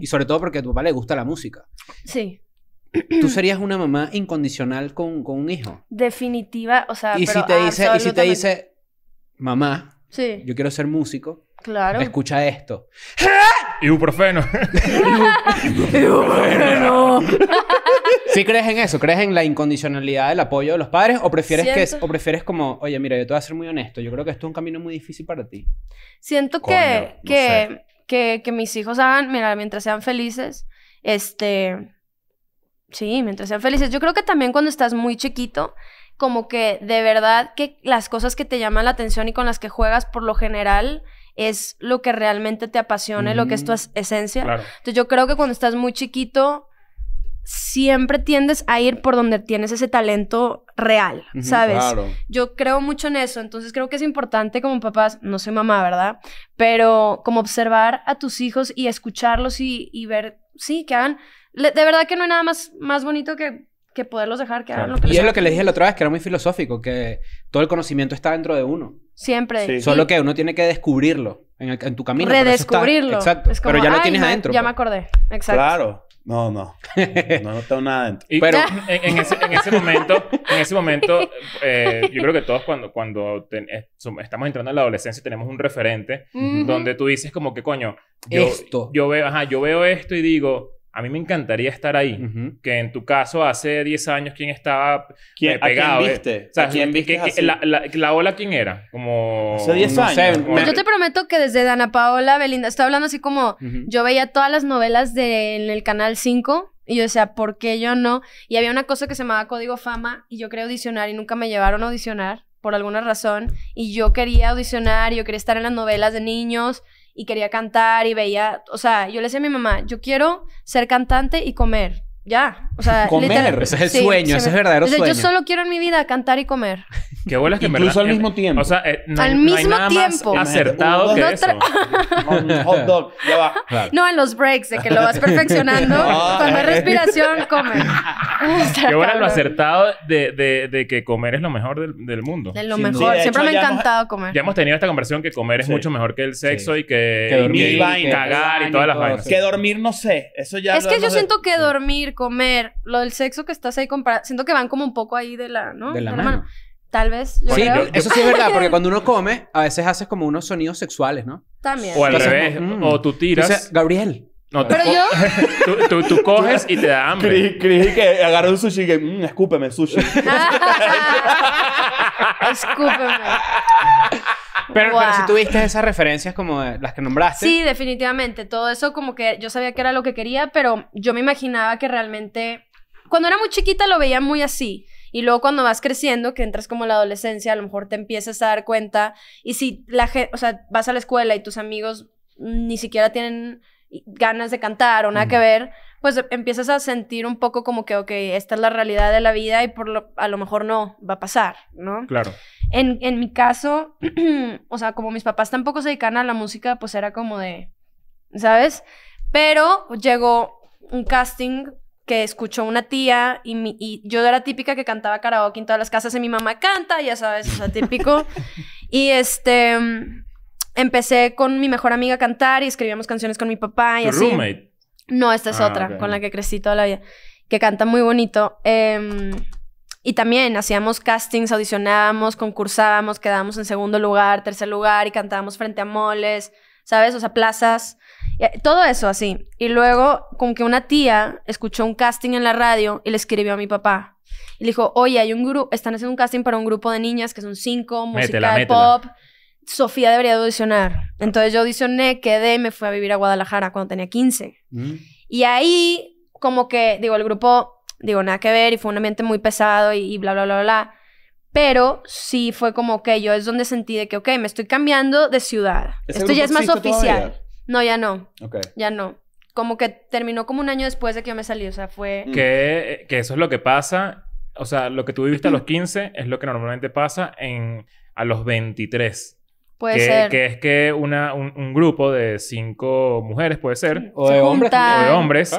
Y sobre todo porque a tu papá le gusta la música. Sí. ¿Tú serías una mamá incondicional con, un hijo? Definitiva, o sea, ¿Y si te dice, y si te dice, mamá, Sí. Yo quiero ser músico. Claro. Escucha esto. un profeno. ¿Sí crees en eso? ¿Crees en la incondicionalidad del apoyo de los padres? ¿O prefieres, que, ¿O prefieres como, oye, mira, yo te voy a ser muy honesto, yo creo que esto es un camino muy difícil para ti? Siento que, que, que mis hijos hagan, mira, mientras sean felices, este, Sí, mientras sean felices. Yo creo que también cuando estás muy chiquito, como que de verdad que las cosas que te llaman la atención y con las que juegas por lo general es lo que realmente te apasiona lo que es tu mm, esencia. Entonces yo creo que cuando estás muy chiquito siempre tiendes a ir por donde tienes ese talento real, ¿sabes? Claro. Yo creo mucho en eso, entonces creo que es importante como papás, no soy mamá, ¿verdad? Pero como observar a tus hijos y escucharlos y, ver, sí, que hagan, de verdad que no hay nada más, más bonito que que poderlos dejar que hagan lo que Y es lo que le dije la otra vez, que era muy filosófico, que todo el conocimiento está dentro de uno. Siempre. Solo que uno tiene que descubrirlo en, tu camino. Redescubrirlo. exacto. pero ya lo tienes adentro. Ya pues". me acordé. Exacto. Claro. No, no. No, tengo nada adentro. pero en, ese, momento, en ese momento, eh, yo creo que todos cuando, cuando eh, estamos entrando en la adolescencia tenemos un referente donde tú dices como que, coño, esto. yo veo, yo veo esto y digo, a mí me encantaría estar ahí. Que en tu caso, hace 10 años, ¿quién estaba eh, ¿Quién, pegado? ¿A eh? quién viste? O sea, quién viste la, ola quién era? Como... Hace 10 años. Yo te prometo que desde Dana Paola, Belinda... Estoy hablando así como... Yo veía todas las novelas del en el Canal 5... Y yo decía, ¿por qué yo no? Y había una cosa que se llamaba Código Fama y yo quería audicionar y nunca me llevaron a audicionar por alguna razón. Y yo quería audicionar, yo quería estar en las novelas de niños y quería cantar y veía, o sea, yo le decía a mi mamá, yo quiero ser cantante y comer ya. O sea, comer. Ese es el sueño, ese es verdadero o sea, sueño. Yo solo quiero en mi vida cantar y comer. Qué es que Incluso verdad, al eh, mismo tiempo. O sea, eh, no, al mismo tiempo. Más acertado que eso. hot dog, ya va. No, en los breaks, de que lo vas perfeccionando. Ah, Cuando hay eh. respiración, come. Qué bueno lo acertado de, de, que comer es lo mejor del, del mundo. De lo mejor. Siempre me ha encantado comer. Ya hemos tenido esta conversación que comer es mucho mejor que el sexo y que, que dormir, y cagar y todas las vainas. Que dormir, no sé. Eso ya. Es que yo siento que dormir comer, lo del sexo que estás ahí comparado, siento que van como un poco ahí de la, ¿no? De la, mano. Tal vez. Yo sí, eso sí es verdad, porque cuando uno come, a veces haces como unos sonidos sexuales, ¿no? También. O al revés, mm. o tú tiras. Gabriel. No, pero yo. Tú, coges y te da hambre. Cris, que agarró un sushi y que, mm, escúpeme, sushi. escúpeme. Pero, si tuviste esas referencias como las que nombraste. Sí, definitivamente. Todo eso como que yo sabía que era lo que quería, pero yo me imaginaba que realmente... Cuando era muy chiquita lo veía muy así. Y luego cuando vas creciendo, que entras como la adolescencia, a lo mejor te empiezas a dar cuenta. Y si la o sea, vas a la escuela y tus amigos ni siquiera tienen ganas de cantar o nada que ver, pues eh, empiezas a sentir un poco como que, ok, esta es la realidad de la vida y por lo, a lo mejor no, va a pasar, ¿no? Claro. En, en mi caso, o sea, como mis papás tampoco se dedican a la música, pues era como de, ¿sabes? Pero llegó un casting que escuchó una tía y, mi, y, yo era típica que cantaba karaoke en todas las casas y mi mamá canta, ya sabes, o sea, típico. y este, empecé con mi mejor amiga a cantar y escribíamos canciones con mi papá y ¿Tu así. Roommate? No, esta es ah, otra con la que crecí toda la vida, que canta muy bonito. Em, y también hacíamos castings, audicionábamos, concursábamos, quedábamos en segundo lugar, tercer lugar y cantábamos frente a moles, ¿sabes? O sea, plazas. Eh, todo eso así. Y luego, con que una tía escuchó un casting en la radio y le escribió a mi papá. Y le dijo, oye, hay un grupo, están haciendo un casting para un grupo de niñas que son cinco, música métela, pop. Sofía debería audicionar. Entonces yo audicioné, quedé y me fui a vivir a Guadalajara cuando tenía 15. Mm. Y ahí, como que, digo, el grupo, digo, nada que ver y fue un ambiente muy pesado y, bla, bla, bla, bla. Pero sí fue como que yo es donde sentí de que, ok, me estoy cambiando de ciudad. Esto ya es más oficial. No, ya no. Ya no. Como que terminó como un año después de que yo me salí. O sea, fue... Mm. Que, que eso es lo que pasa. O sea, lo que tú viviste a los 15 es lo que normalmente pasa en, a los 23. Puede ser. Que es que una, un, grupo de cinco mujeres, puede ser. O de hombres.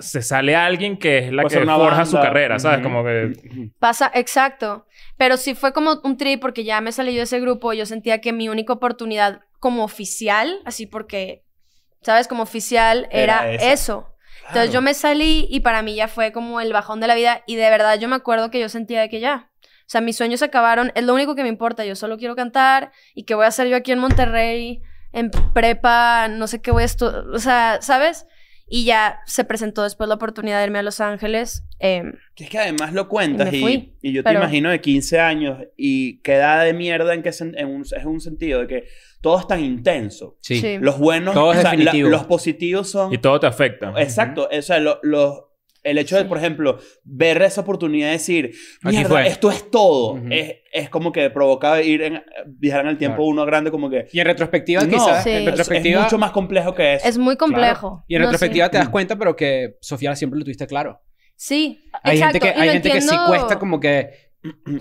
Se, sale alguien que es la que forja su carrera, ¿sabes? Como que... Pasa, exacto. Pero sí fue como un trip porque ya me salí de ese grupo. Yo sentía que mi única oportunidad como oficial, así porque, ¿sabes? Como oficial era, eso. Entonces yo me salí y para mí ya fue como el bajón de la vida. Y de verdad yo me acuerdo que yo sentía que ya o sea, mis sueños acabaron, es lo único que me importa, yo solo quiero cantar y qué voy a hacer yo aquí en Monterrey, en prepa, no sé qué voy a estudiar, o sea, ¿sabes? Y ya se presentó después la oportunidad de irme a Los Ángeles. Em, que es que además lo cuentas y, y, yo te imagino de 15 años y queda de mierda en, que un, es un sentido de que todo es tan intenso. Sí. Los buenos, todo es los positivos son... Y todo te afecta. Exacto, o sea, lo, los el hecho de, por ejemplo, ver esa oportunidad de decir, mierda, esto es todo, es, es, como que provoca ir viajar en el tiempo uno grande, como que. Y en retrospectiva, quizás. En retrospectiva, es mucho más complejo que eso. Es muy complejo. Y en retrospectiva te das cuenta, pero que Sofía siempre lo tuviste claro. Sí, hay exacto. que, hay gente que sí cuesta como que.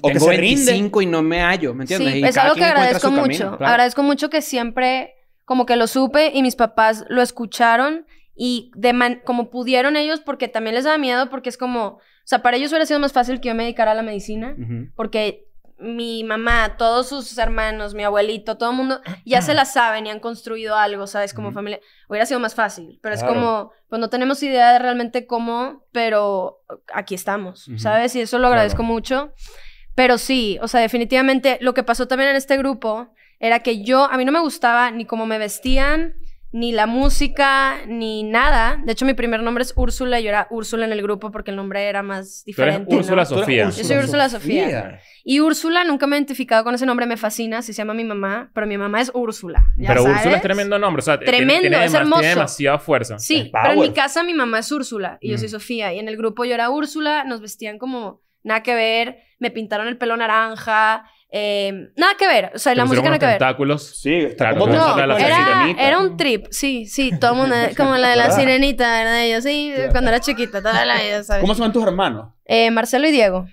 O que se 25 y no me hallo, ¿me entiendes? es algo que agradezco mucho. Agradezco mucho que siempre, como que lo supe y mis papás lo escucharon y de como pudieron ellos porque también les daba miedo porque es como, o sea, para ellos hubiera sido más fácil que yo me dedicara a la medicina porque mi mamá, todos sus hermanos, mi abuelito, todo el mundo ya se la saben y han construido algo, ¿sabes? Como familia. Hubiera sido más fácil, pero es como, pues no tenemos idea de realmente cómo, pero aquí estamos, ¿sabes? Y eso lo agradezco mucho. Pero sí, o sea, definitivamente lo que pasó también en este grupo era que yo, a mí no me gustaba ni cómo me vestían, ni la música, ni nada. De hecho, mi primer nombre es Úrsula. Yo era Úrsula en el grupo porque el nombre era más diferente. Tú Úrsula Sofía. Yo soy Úrsula Sofía. Y Úrsula nunca me he identificado con ese nombre. Me fascina. si se llama mi mamá. Pero mi mamá es Úrsula. pero Úrsula es tremendo nombre. tremendo, es hermoso. Tiene demasiada fuerza. Sí, pero en mi casa mi mamá es Úrsula y yo soy mm. Sofía. Y en el grupo yo era Úrsula. Nos vestían como nada que ver. Me pintaron el pelo naranja. Eh, nada que ver, o sea, la música nada que ver. Sí, está era, era un trip, sí, sí, todo el mundo, como la de la ah. sirenita, ¿verdad? Yo sí, cuando era chiquita, toda la vida, ¿sabes? ¿Cómo son tus hermanos? Eh, Marcelo y Diego.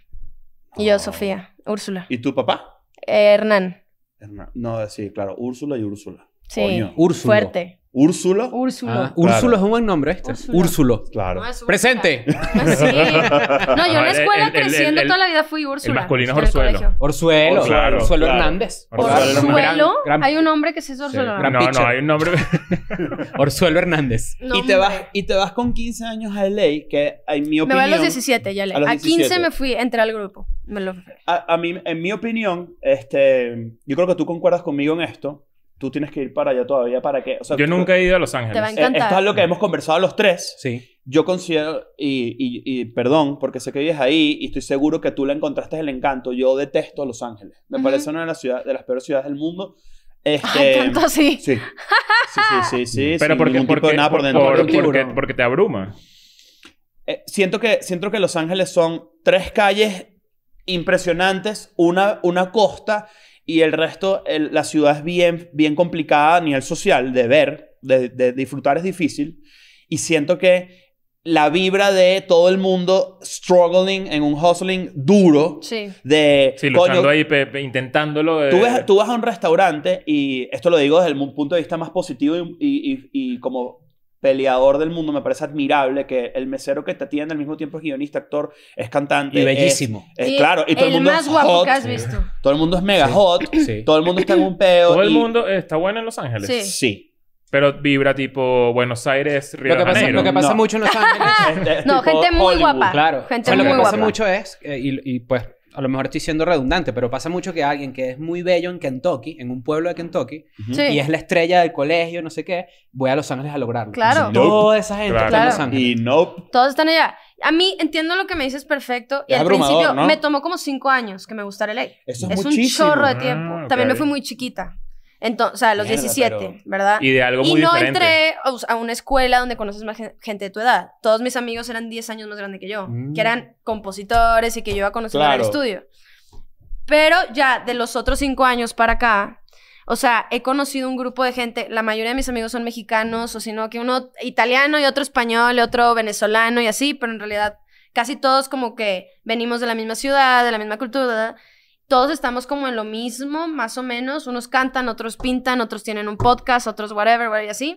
Y yo, oh. Sofía, Úrsula. ¿Y tu papá? Eh, Hernán. Hernán. No, sí, claro, Úrsula y Úrsula. Sí. Úrsulo. Fuerte. Úrsulo. Ah, Úrsulo es un buen nombre este. Úrsulo. Claro. Presente. Ah, sí. No, yo en la escuela creciendo toda la vida fui Úrsula. El masculino es Orzuelo. Orzuelo. Oh, Orzuelo Hernández. Orzuelo. hay un hombre que se es Orzuelo. Hernández. no, no, hay un nombre. Orzuelo Hernández. y, te vas, y te vas con 15 años a LA, que en mi opinión. Me voy a los 17, ya leí. A, a 15 me fui, entré al grupo. Me lo... a, a mí, en mi opinión, este, yo creo que tú concuerdas conmigo en esto tú tienes que ir para allá todavía para que... yo nunca he ido a Los Ángeles. Te va a encantar. Eh, esto es lo que hemos conversado los tres. Sí. Yo considero, y, y, y, perdón, porque sé que vives ahí y estoy seguro que tú le encontraste el encanto. Yo detesto Los Ángeles. Me parece una de las, ciudades, de las peores ciudades del mundo. Este, tanto Sí. Sí, sí, sí. sí Pero porque, por dentro. porque, porque, te abruma. Eh, siento, que, siento que Los Ángeles son tres calles impresionantes, una, una costa y el resto, la ciudad es bien, bien complicada a nivel social, de ver, de, disfrutar es difícil. Y siento que la vibra de todo el mundo struggling en un hustling duro. Sí. De, sí, ahí, intentándolo. Tú, vas a un restaurante y esto lo digo desde el punto de vista más positivo y como peleador del mundo, me parece admirable que el mesero que te atiende al mismo tiempo es guionista, actor, es cantante. Y bellísimo. Es, y claro, y todo el, el mundo más es guapo que has visto. Todo el mundo es mega hot, todo el mundo está en un peo. Todo el mundo está bueno en Los Ángeles. Sí. Pero vibra tipo Buenos Aires, Río lo que pasa, Lo que pasa mucho en Los Ángeles. no, gente muy guapa. Claro. Gente pues lo que pasa mucho es, eh, y pues a lo mejor estoy siendo redundante, pero pasa mucho que alguien que es muy bello en Kentucky, en un pueblo de Kentucky, y es la estrella del colegio, no sé qué, voy a Los Ángeles a lograrlo. Claro. Toda esa gente está Los Ángeles. Y nope. Todos están allá. A mí entiendo lo que me dices perfecto. Y al principio me tomó como cinco años que me gustara el ley. Eso es, es un chorro de tiempo. Ah, También me fui muy chiquita. Entonces, o sea, a los 17, ¿verdad? Y de algo muy diferente. Y no entré a una escuela donde conoces más gente de tu edad. Todos mis amigos eran 10 años más grandes que yo, que mm. eran compositores y que yo iba a conocer en al estudio. Pero ya de los otros 5 años para acá, o sea, he conocido un grupo de gente, la mayoría de mis amigos son mexicanos, o sino que uno italiano y otro español y otro venezolano y así, pero en realidad casi todos como que venimos de la misma ciudad, de la misma cultura. ¿verdad? todos estamos como en lo mismo, más o menos. Unos cantan, otros pintan, otros tienen un podcast, otros whatever, whatever y así.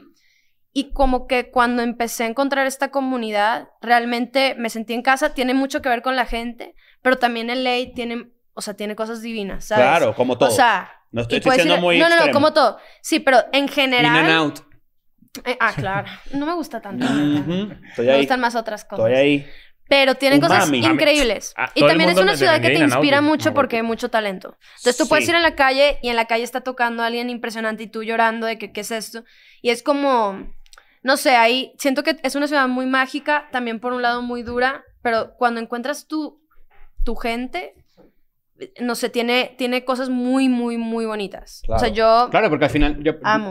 Y como que cuando empecé a encontrar esta comunidad, realmente me sentí en casa. Tiene mucho que ver con la gente, pero también el ley tiene, o sea, tiene cosas divinas, ¿sabes? Claro, como todo. O sea, no estoy diciendo muy muy No, no, no, como todo. Sí, pero en general. In and out. Eh, ah, claro. No me gusta tanto. me gustan más otras cosas. Estoy ahí. Pero tienen cosas increíbles. Ah, y también es una ciudad que te inspira mucho porque hay mucho talento. Entonces tú puedes ir a la calle y en la calle está tocando alguien impresionante y tú llorando de que qué es esto. Y es como, no sé, ahí siento que es una ciudad muy mágica, también por un lado muy dura, pero cuando encuentras tu, tu gente, no sé, tiene, tiene cosas muy, muy, muy bonitas. Claro. yo... Claro, porque al final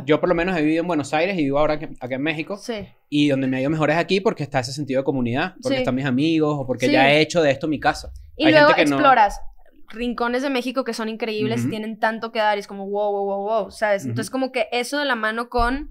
yo, por lo menos he vivido en Buenos Aires y vivo ahora aquí, en México. Y donde me ha ido mejor es aquí porque está ese sentido de comunidad, porque están mis amigos o porque ya he hecho de esto mi casa. Y luego exploras. Rincones de México que son increíbles tienen tanto que dar y es como wow, wow, wow, wow, ¿sabes? Entonces, como que eso de la mano con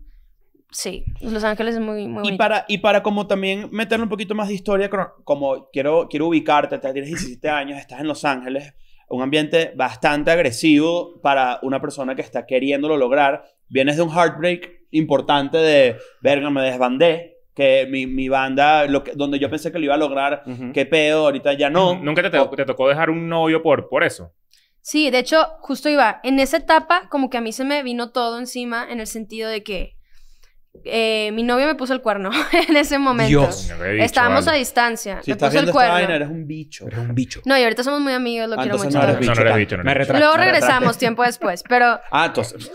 Sí, Los Ángeles es muy, muy bonito. Y para, y para como también meterle un poquito más de historia, como quiero, quiero ubicarte, tienes 17 años, estás en Los Ángeles, un ambiente bastante agresivo para una persona que está queriéndolo lograr. Vienes de un heartbreak importante de, verga, me desbandé, que mi, banda, lo que, donde yo pensé que lo iba a lograr, qué pedo, ahorita ya no. ¿Nunca te, te, te, tocó dejar un novio por, por eso? Sí, de hecho, justo iba, en esa etapa como que a mí se me vino todo encima en el sentido de que eh, mi novio me puso el cuerno en ese momento. Dios. Estábamos a distancia. el cuerno. un bicho. Eres un bicho. No, y ahorita somos muy amigos, lo ah, quiero mucho. No no, bicho, no bicho. Luego regresamos tiempo después, pero. Ah, entonces.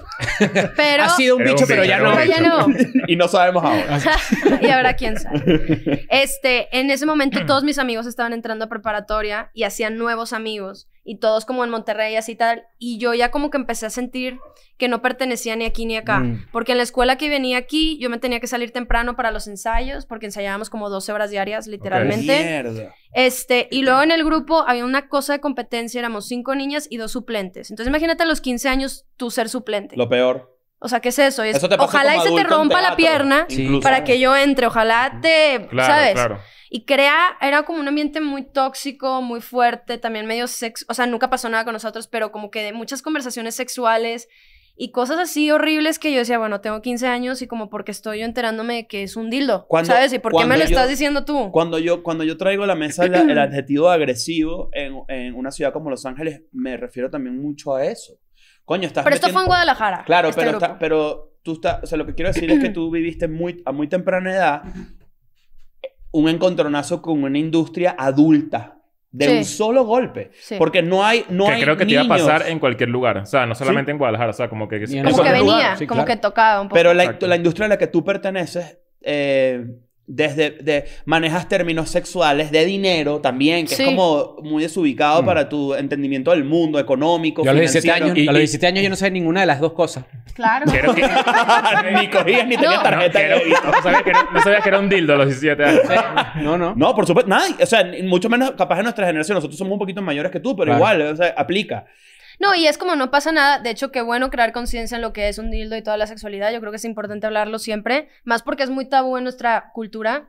ha sido un bicho, pero, ya no. Pero ya no. y no sabemos ahora. y ahora quién sabe. Este, en ese momento todos mis amigos estaban entrando a preparatoria y hacían nuevos amigos y todos como en Monterrey así tal. Y yo ya como que empecé a sentir que no pertenecía ni aquí ni acá, mm. porque en la escuela que venía aquí yo me tenía que salir temprano para los ensayos, porque ensayábamos como 12 horas diarias literalmente. Este, y luego en el grupo había una cosa de competencia, éramos cinco niñas y dos suplentes. Entonces imagínate a los 15 años tú ser suplente. Lo peor. O sea, ¿qué es eso? ojalá y se te rompa la pierna para que yo entre, ojalá te, claro, ¿sabes? Claro. Y crea, era como un ambiente muy tóxico, muy fuerte, también medio sexo, o sea, nunca pasó nada con nosotros, pero como que de muchas conversaciones sexuales y cosas así horribles que yo decía, bueno, tengo 15 años y como porque estoy yo enterándome de que es un dildo, ¿sabes? ¿Y por qué me lo estás diciendo tú? Cuando yo, cuando yo traigo a la mesa el adjetivo agresivo en, en una ciudad como Los Ángeles, me refiero también mucho a eso. Coño, estás Pero esto fue en Guadalajara. Claro, pero, pero tú estás, o sea, lo que quiero decir es que tú viviste muy, a muy temprana edad un encontronazo con una industria adulta. De un solo golpe. Porque no hay. No creo que te iba a pasar en cualquier lugar. O sea, no solamente en Guadalajara. O sea, como que. Como que venía, como que tocaba un poco. Pero la, industria a la que tú perteneces eh, desde manejas términos sexuales, de dinero también, que es como muy desubicado mm. para tu entendimiento del mundo económico. Yo a los 17 años, yo no sé ninguna de las dos cosas. Claro. ni cogías ni tenías tarjeta no, sabías que era, un dildo a los 17 años. no, no. No, por supuesto. Nada, o sea, mucho menos capaz de nuestra generación. Nosotros somos un poquito mayores que tú, pero igual, o sea, aplica. No, y es como no pasa nada. De hecho, qué bueno crear conciencia en lo que es un dildo y toda la sexualidad. Yo creo que es importante hablarlo siempre, más porque es muy tabú en nuestra cultura.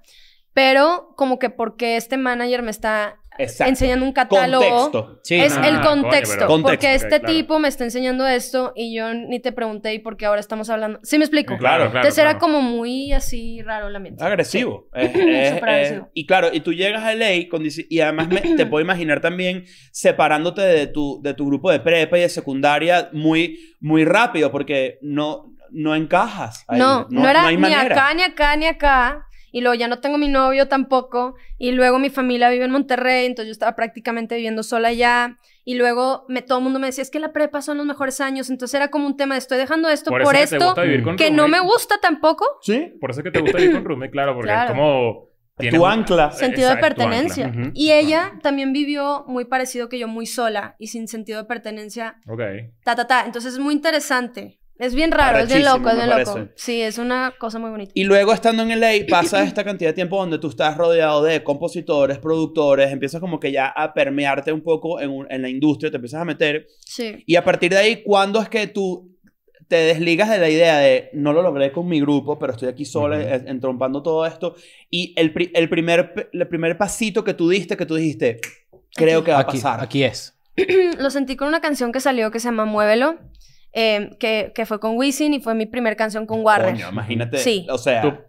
Pero como que porque este manager me está enseñando un catálogo. Es el contexto, Porque este tipo me está enseñando esto y yo ni te pregunté y qué ahora estamos hablando. ¿Sí me explico? Claro, claro. Entonces era como muy así raro la mente. Agresivo. Eh, eh, eh, y claro, y tú llegas a LA y además te puedo imaginar también separándote de tu, de tu grupo de prepa y de secundaria muy, muy rápido porque no, no encajas. No, no, era ni acá, ni acá, ni acá y luego ya no tengo mi novio tampoco, y luego mi familia vive en Monterrey, entonces yo estaba prácticamente viviendo sola allá, y luego me, todo el mundo me decía, es que la prepa son los mejores años, entonces era como un tema de estoy dejando esto por, esto, que, no me gusta tampoco. Sí, por eso que te gusta vivir con Rumi... claro, porque es como... tu ancla. Eh, sentido de pertenencia. Y ella también vivió muy parecido que yo, muy sola y sin sentido de pertenencia. Ok. Ta, ta, ta. Entonces es muy interesante. Es bien raro, es bien loco, es bien loco. Sí, es una cosa muy bonita. Y luego estando en el LA pasa esta cantidad de tiempo donde tú estás rodeado de compositores, productores, empiezas como que ya a permearte un poco en, la industria, te empiezas a meter. Sí. Y a partir de ahí, ¿cuándo es que tú te desligas de la idea de no lo logré con mi grupo, pero estoy aquí sola entrompando todo esto? Y el, primer, el primer pasito que tú diste, que tú dijiste, creo que va a pasar. aquí es. lo sentí con una canción que salió que se llama Muévelo. Em, que, que, fue con Wisin y fue mi primer canción con Warner. Coño, imagínate. Sí. O sea.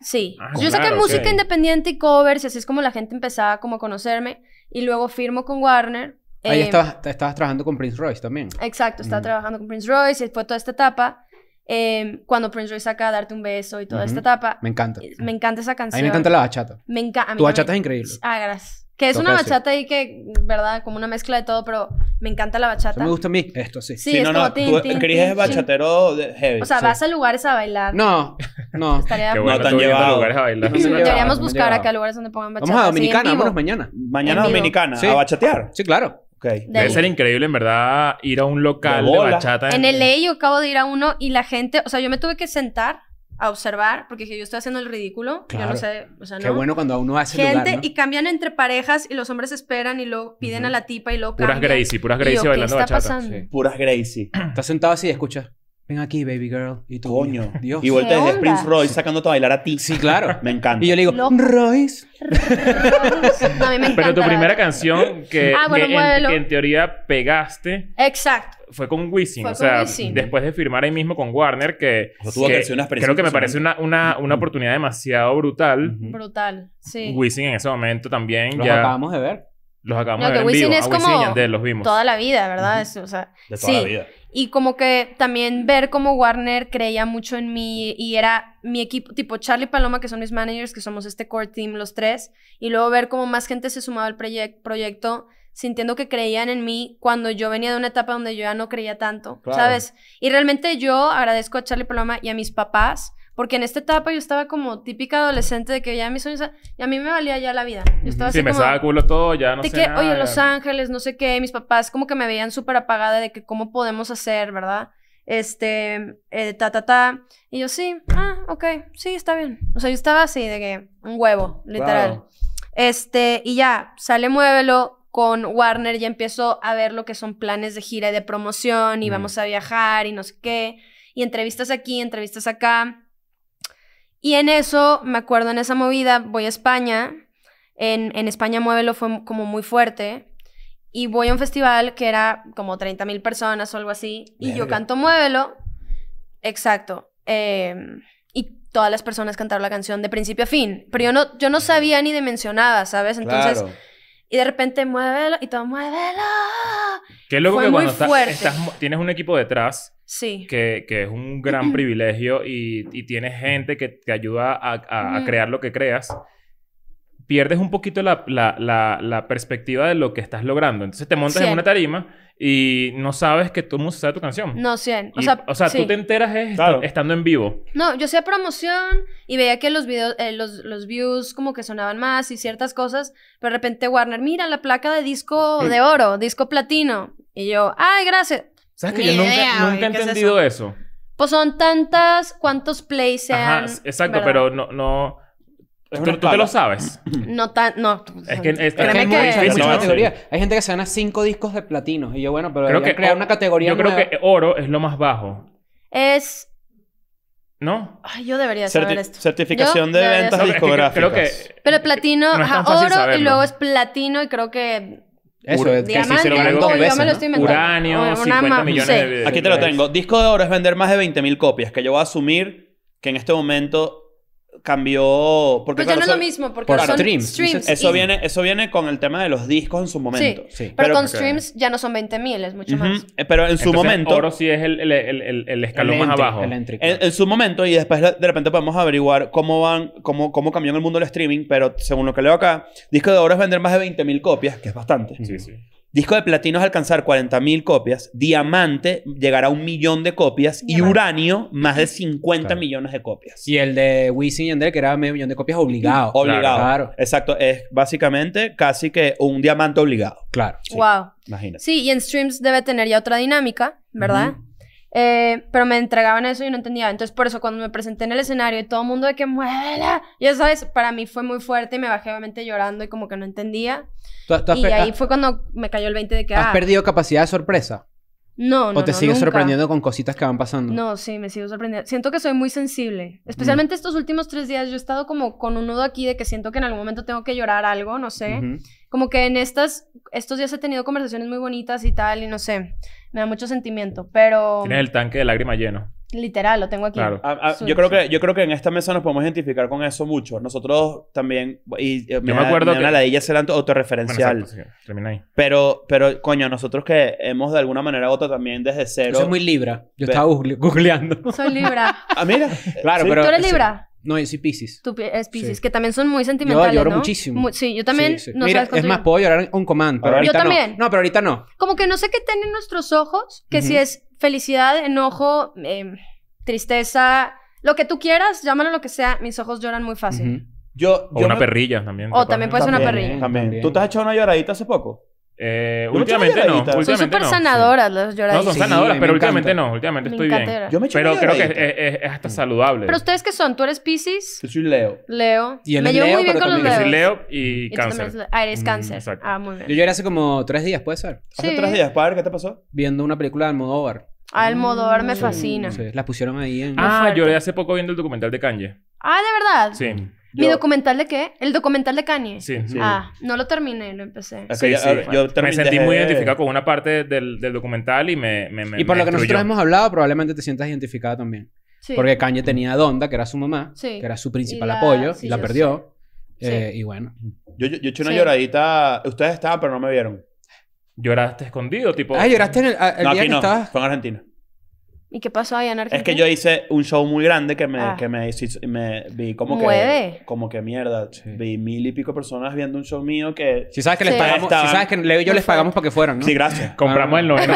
Sí. Ah, yo saqué música independiente y covers y así es como la gente empezaba como a conocerme. Y luego firmo con Warner. Ahí em, estabas, trabajando con Prince Royce también. Exacto, estaba mm. trabajando con Prince Royce y fue toda esta etapa. Em, cuando Prince Royce saca Darte un beso y toda esta etapa. Me encanta. Me encanta esa canción. A mí me encanta la bachata. Me encanta. Tu bachata es increíble. Ah, gracias. Que es una bachata y ahí que, ¿verdad? Como una mezcla de todo, pero me encanta la bachata. me gusta a mí. Esto, sí. Sí, no, no. tú, crees que es bachatero heavy. O sea, vas a lugares a bailar. No, no. Estaría Qué bueno, no tan llevado. a lugares a bailar. Deberíamos buscar acá lugares donde pongan bachata. Vamos a Dominicana, vámonos mañana. Mañana a Dominicana, a bachatear. Sí, claro. Okay. Debe ser increíble, en verdad, ir a un local de, bachata. En, en el ley yo acabo de ir a uno y la gente, o sea, yo me tuve que sentar a observar, porque yo estoy haciendo el ridículo, yo no sé, o sea, ¿no? Qué bueno cuando uno hace Gente, lugar, ¿no? y cambian entre parejas y los hombres esperan y lo piden a la tipa y lo cambian. Puras Gracie, puras Gracie bailando ¿qué está Puras Gracie. Estás sentado así y escuchas ven aquí, baby girl. Y tú, coño. Dios. Y vuelta de Prince Royce sacándote a bailar a ti. Sí, claro. me encanta. Y yo le digo, Royce. No, me encanta. Pero tu primera canción ah, que, en, teoría pegaste. Exacto. Fue con Wisin. o sea, después de firmar ahí mismo con Warner, que, creo que me parece una, una, una oportunidad demasiado brutal. Brutal, sí. Wisin en ese momento también. Los acabamos de ver. Los acabamos de ver. No, que Wisin es como. los vimos. Toda la vida, ¿verdad? o sea, de toda la vida. Y como que también ver como Warner creía mucho en mí y era mi equipo, tipo Charlie Paloma, que son mis managers, que somos este core team, los tres, y luego ver como más gente se sumaba al proyecto, sintiendo que creían en mí cuando yo venía de una etapa donde yo ya no creía tanto, ¿sabes? Y realmente yo agradezco a Charlie Paloma y a mis papás porque en esta etapa yo estaba como típica adolescente de que ya mis sueños... Y a mí me valía ya la vida. Yo estaba sí, me como, culo todo, ya no de sé que, Oye, Los Ángeles, no sé qué. Mis papás como que me veían súper apagada de que cómo podemos hacer, ¿verdad? Este, eh, ta, ta, ta. Y yo, sí, ah, ok, sí, está bien. O sea, yo estaba así de que un huevo, literal. Este, y ya, sale Muévelo con Warner, ya empiezo a ver lo que son planes de gira y de promoción, y vamos a viajar y no sé qué, y entrevistas aquí, entrevistas acá. Y en eso, me acuerdo, en esa movida, voy a España. En, España Muévelo fue como muy fuerte. Y voy a un festival que era como 30 mil personas o algo así. Y yo canto Muévelo. Exacto. Em, y todas las personas cantaron la canción de principio a fin. Pero yo no, yo no sabía ni dimensionaba, ¿sabes? Entonces... Y de repente muévelo y todo, muévelo. Qué loco que cuando estás, tienes un equipo detrás, sí. que, que es un gran privilegio y, y tienes gente que te ayuda a, a crear lo que creas pierdes un poquito la, la, la, perspectiva de lo que estás logrando. Entonces te montas en una tarima y no sabes que tú música tu canción. No, 100. O sea, o sea tú te enteras estando en vivo. No, yo hacía promoción y veía que los, videos, eh, los, los, views como que sonaban más y ciertas cosas, pero de repente Warner, mira la placa de disco mm. de oro, disco platino. Y yo, ay, gracias. ¿Sabes qué? yo nunca, nunca he entendido eso? Pues son tantas, cuántos plays sean. Ajá, exacto, pero no, no ¿Tú, te lo sabes? No tan... No. Es que... Es, que muy categoría. Hay gente que se gana cinco discos de platino. Y yo, bueno, pero creo que crear una categoría Yo creo que oro es lo más bajo. Es... ¿No? Ay, yo debería saber esto. Certificación de ventas discográficas. creo Pero platino... oro y luego es platino y creo que... Eso, es que si se lo agrego, yo me lo estoy inventando. Uranio, 50 millones de... Aquí te lo tengo. Disco de oro es vender más de 20.000 copias. Que yo voy a asumir que en este momento cambió. Porque, pues ya no es lo mismo, porque son streams. Eso, viene, eso viene con el tema de los discos en su momento. Pero, con streams ya no son 20.000, es mucho más. Eh, pero en su momento. Oro sí es el, escalón más abajo. en, su momento, y después de repente podemos averiguar cómo van, cómo, cómo cambió en el mundo el streaming, pero según lo que leo acá, disco de oro es vender más de 20.000 copias, que es bastante. Sí, sí. Disco de platino es alcanzar 40.000 copias, diamante llegará a un millón de copias y uranio más de 50 millones de copias. Y el de Wisin y Yandel, que era medio millón de copias obligado. Obligado. Claro, Exacto, es básicamente casi que un diamante obligado. claro. Wow. Imagínate. Sí, y en streams debe tener ya otra dinámica, ¿verdad? Eh, pero me entregaban eso y no entendía. Entonces, por eso, cuando me presenté en el escenario y todo el mundo de que muévela, ya sabes, para mí fue muy fuerte y me bajé obviamente llorando y como que no entendía. y ahí fue cuando me cayó el 20 de que. ¿Has ah". perdido capacidad de sorpresa? No, no. ¿O te sigues sorprendiendo con cositas que van pasando? No, sí, me sigo sorprendiendo. Siento que soy muy sensible. Especialmente estos últimos tres días, yo he estado como con un nudo aquí de que siento que en algún momento tengo que llorar algo, no sé como que en estas, estos días he tenido conversaciones muy bonitas y tal, y no sé, me da mucho sentimiento, pero... Tienes el tanque de lágrimas lleno. Literal, lo tengo aquí. Claro. Ah, ah, yo, creo que, yo creo que en esta mesa nos podemos identificar con eso mucho. Nosotros también. Y, me, eh, yo me acuerdo que. la de ella autorreferencial. Bueno, exacto, referencial termina ahí. Pero, pero, coño, nosotros que hemos de alguna manera u otra también desde cero. Yo soy muy Libra. Yo estaba googleando. Soy Libra. ah, mira. claro, pero. ¿Tú eres Libra? No, yo soy Pisces. es Pisces, que también son muy sentimentales, Yo lloro muchísimo. sí, yo también. es más, puedo llorar un command, pero yo también. No. pero ahorita no. Como que no sé qué tienen nuestros ojos, que si es felicidad, enojo, em, tristeza, lo que tú quieras, llámalo lo que sea, mis ojos lloran muy fácil. yo, o una perrilla también. O también puede ser una perrilla. También. ¿Tú te has echado una lloradita hace poco? Eh, últimamente no. Últimamente son súper sanadoras las lloraditas. No, son sanadoras, pero últimamente no. Últimamente estoy bien. Yo me pero creo que es, hasta saludable. ¿Pero ustedes qué son? ¿Tú eres Pisces? Yo soy Leo. Leo. me llevo muy bien con los Leo. Yo soy Leo y cáncer. Ah, eres mm, cáncer. ah, muy bien. Yo lloré hace como tres días, ¿puede ser? Hace tres días. ver ¿qué te pasó? Viendo una película de Almodóvar. Ah, Almodóvar me fascina. La pusieron ahí en... Ah, lloré hace poco viendo el documental de Kanye. Ah, ¿de verdad? Sí. ¿Mi documental de qué? ¿El documental de Kanye? Sí. sí. Ah, no lo terminé, lo empecé. sí, yo Me sentí muy identificado con una parte del, del documental y me... me, y por lo que nosotros hemos hablado, probablemente te sientas identificada también. Sí. Porque Kanye tenía a Donda, que era su mamá, que era su principal apoyo, y la perdió. Eh, y bueno. Yo, yo, eché una lloradita. Ustedes estaban, pero no me vieron. ¿Lloraste escondido? Tipo... Ah, lloraste en el, ah, el no, no. Estabas... en Argentina. ¿Y qué pasó ahí, Argentina? Es que yo hice un show muy grande que me, ah. que me, vi como que... Como que mierda. Vi mil y pico personas viendo un show mío que... Si sabes que, les pagamos, si sabes que Leo y yo les pagamos para que fueran, ¿no? Sí, gracias. Ah. Compramos el noveno.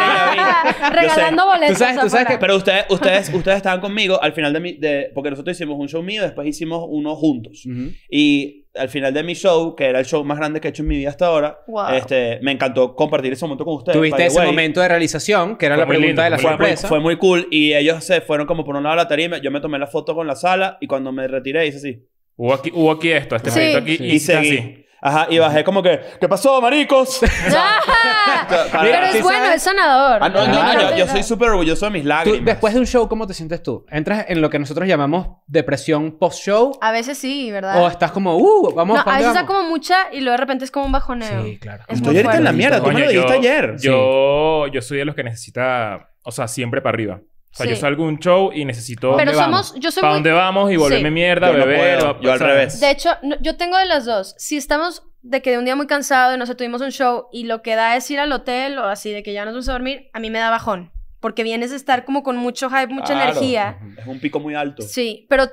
Regalando boletos. ¿Tú sabes, tú sabes que... Pero ustedes, ustedes, ustedes estaban conmigo al final de mi... De... Porque nosotros hicimos un show mío, después hicimos uno juntos. Y al final de mi show, que era el show más grande que he hecho en mi vida hasta ahora, este, me encantó compartir ese momento con ustedes. Tuviste ese momento de realización, que era la pregunta de la sorpresa. fue muy cool y ellos se fueron como por una lado a la tarima, yo me tomé la foto con la sala y cuando me retiré hice así. Hubo aquí, aquí esto, este sí. aquí. Y, Así. Ajá, y bajé como que, ¿qué pasó, maricos? Pero es bueno, es sonador ah, no, no, yo, soy súper orgulloso de mis lágrimas. después de un show, ¿cómo te sientes tú? ¿Entras en lo que nosotros llamamos depresión post-show? A veces sí, ¿verdad? ¿O estás como, uh, vamos, no, a veces es como mucha y luego de repente es como un bajoneo. Sí, claro. Estoy ahorita en la mierda, tú me lo dijiste ayer. Yo, yo soy de los que necesita, o sea, siempre para arriba. O sea, yo salgo un show y necesito. Pero somos. Yo soy ¿Para dónde vamos? Y volverme mierda, beber. o, yo al revés. De hecho, yo tengo de las dos. Si estamos de que de un día muy cansado y no sé, tuvimos un show y lo que da es ir al hotel o así, de que ya nos vamos a dormir, a mí me da bajón. Porque vienes a estar como con mucho hype, mucha energía. Es un pico muy alto. Sí, pero,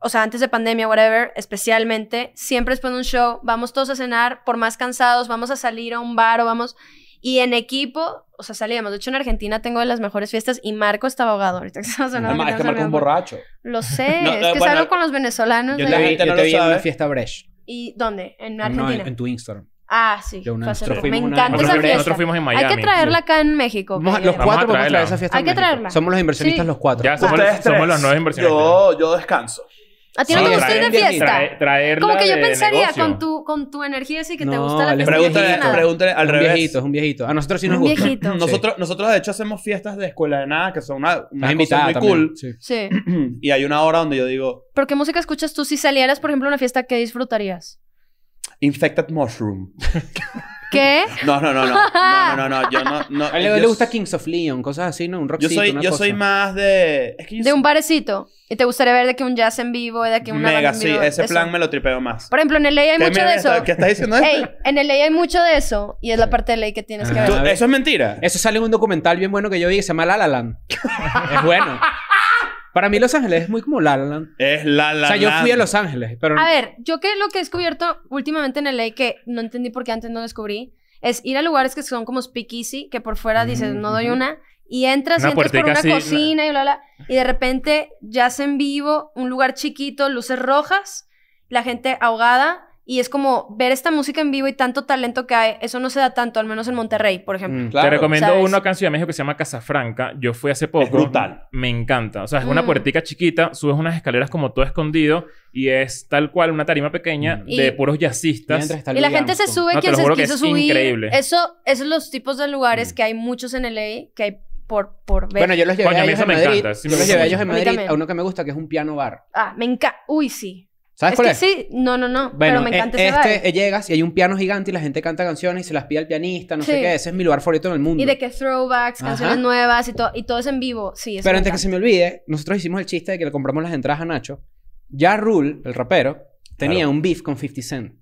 o sea, antes de pandemia, whatever, especialmente, siempre después de un show, vamos todos a cenar, por más cansados, vamos a salir a un bar o vamos. Y en equipo, o sea, salíamos. De hecho, en Argentina tengo de las mejores fiestas y Marco estaba ahogado. Ahorita que estamos es que Marco es un borracho. Lo sé. es eh, que salgo con los venezolanos. Yo, la te vi en una fiesta Bresh. ¿Y dónde? Ah, ¿En Argentina? en tu Instagram. Ah, sí. me encanta esa fiesta. Nosotros fuimos en Miami. Hay que traerla acá en México. los cuatro vamos a traer esa fiesta. Hay que traerla. Somos los inversionistas los cuatro. somos, los nuevos inversionistas. Yo, yo descanso. ¿A ti no, te gusta ir de fiesta? Como que yo pensaría con tu, con tu energía así que te gusta la fiesta. Pregúntale, al un viejito, es un viejito. A nosotros sí nos gusta. Nosotros, nosotros, de hecho, hacemos fiestas de escuela de nada que son una, una muy cool. Sí. y hay una hora donde yo digo... ¿Pero qué música escuchas tú? Si salieras, por ejemplo, a una fiesta, que disfrutarías? Infected Mushroom. ¿Qué? No, no, no, no. No, no, no, no. no, a él le gusta Kings of Leon, cosas así, ¿no? Un rockcito, Yo soy, yo soy más de. de un barecito. Y te gustaría ver de que un jazz en vivo, de que un... Mega, sí, ese plan me lo tripeo más. Por ejemplo, en el LA hay mucho de eso. ¿Qué estás diciendo? Ey, en LA hay mucho de eso. Y es la parte de LA que tienes que ah. ver. eso es mentira. Eso sale en un documental bien bueno que yo vi se llama La La Land. es bueno. Para mí Los Ángeles es muy como La Land. Es La La O sea, yo fui a Los Ángeles, pero... A ver, yo que lo que he descubierto últimamente en LA, que no entendí por qué antes no descubrí, es ir a lugares que son como speakeasy, que por fuera dices, no doy una, y entras, y entras por una cocina y bla, bla, y de repente se en vivo, un lugar chiquito, luces rojas, la gente ahogada y es como ver esta música en vivo y tanto talento que hay, eso no se da tanto, al menos en Monterrey, por ejemplo. Mm, te recomiendo una canción de México que se llama Casafranca. Yo fui hace poco. Es brutal. Me encanta. O sea, es una mm. puertica chiquita, subes unas escaleras como todo escondido y es tal cual una tarima pequeña mm. de puros jazzistas. Y la gente se sube quien se quiso es subir. Increíble. Eso, esos son los tipos de lugares que hay muchos en LA, que hay por, por, ver. Bueno, yo los llevé a ellos a en Madrid. Encanta, yo los llevé a ellos en Madrid a uno que me gusta, que es un piano bar. Ah, me encanta. Uy, sí. ¿Sabes es que Sí, no, no, no. pero me e- encanta este, llegas y hay un piano gigante y la gente canta canciones y se las pide al pianista, no sé qué. Ese es mi lugar favorito en el mundo. Y de que throwbacks, canciones nuevas y, todo y todo es en vivo. Sí, eso Pero antes que se me olvide, nosotros hicimos el chiste de que le compramos las entradas a Nacho. Ya Rule, el rapero, tenía un beef con 50 Cent.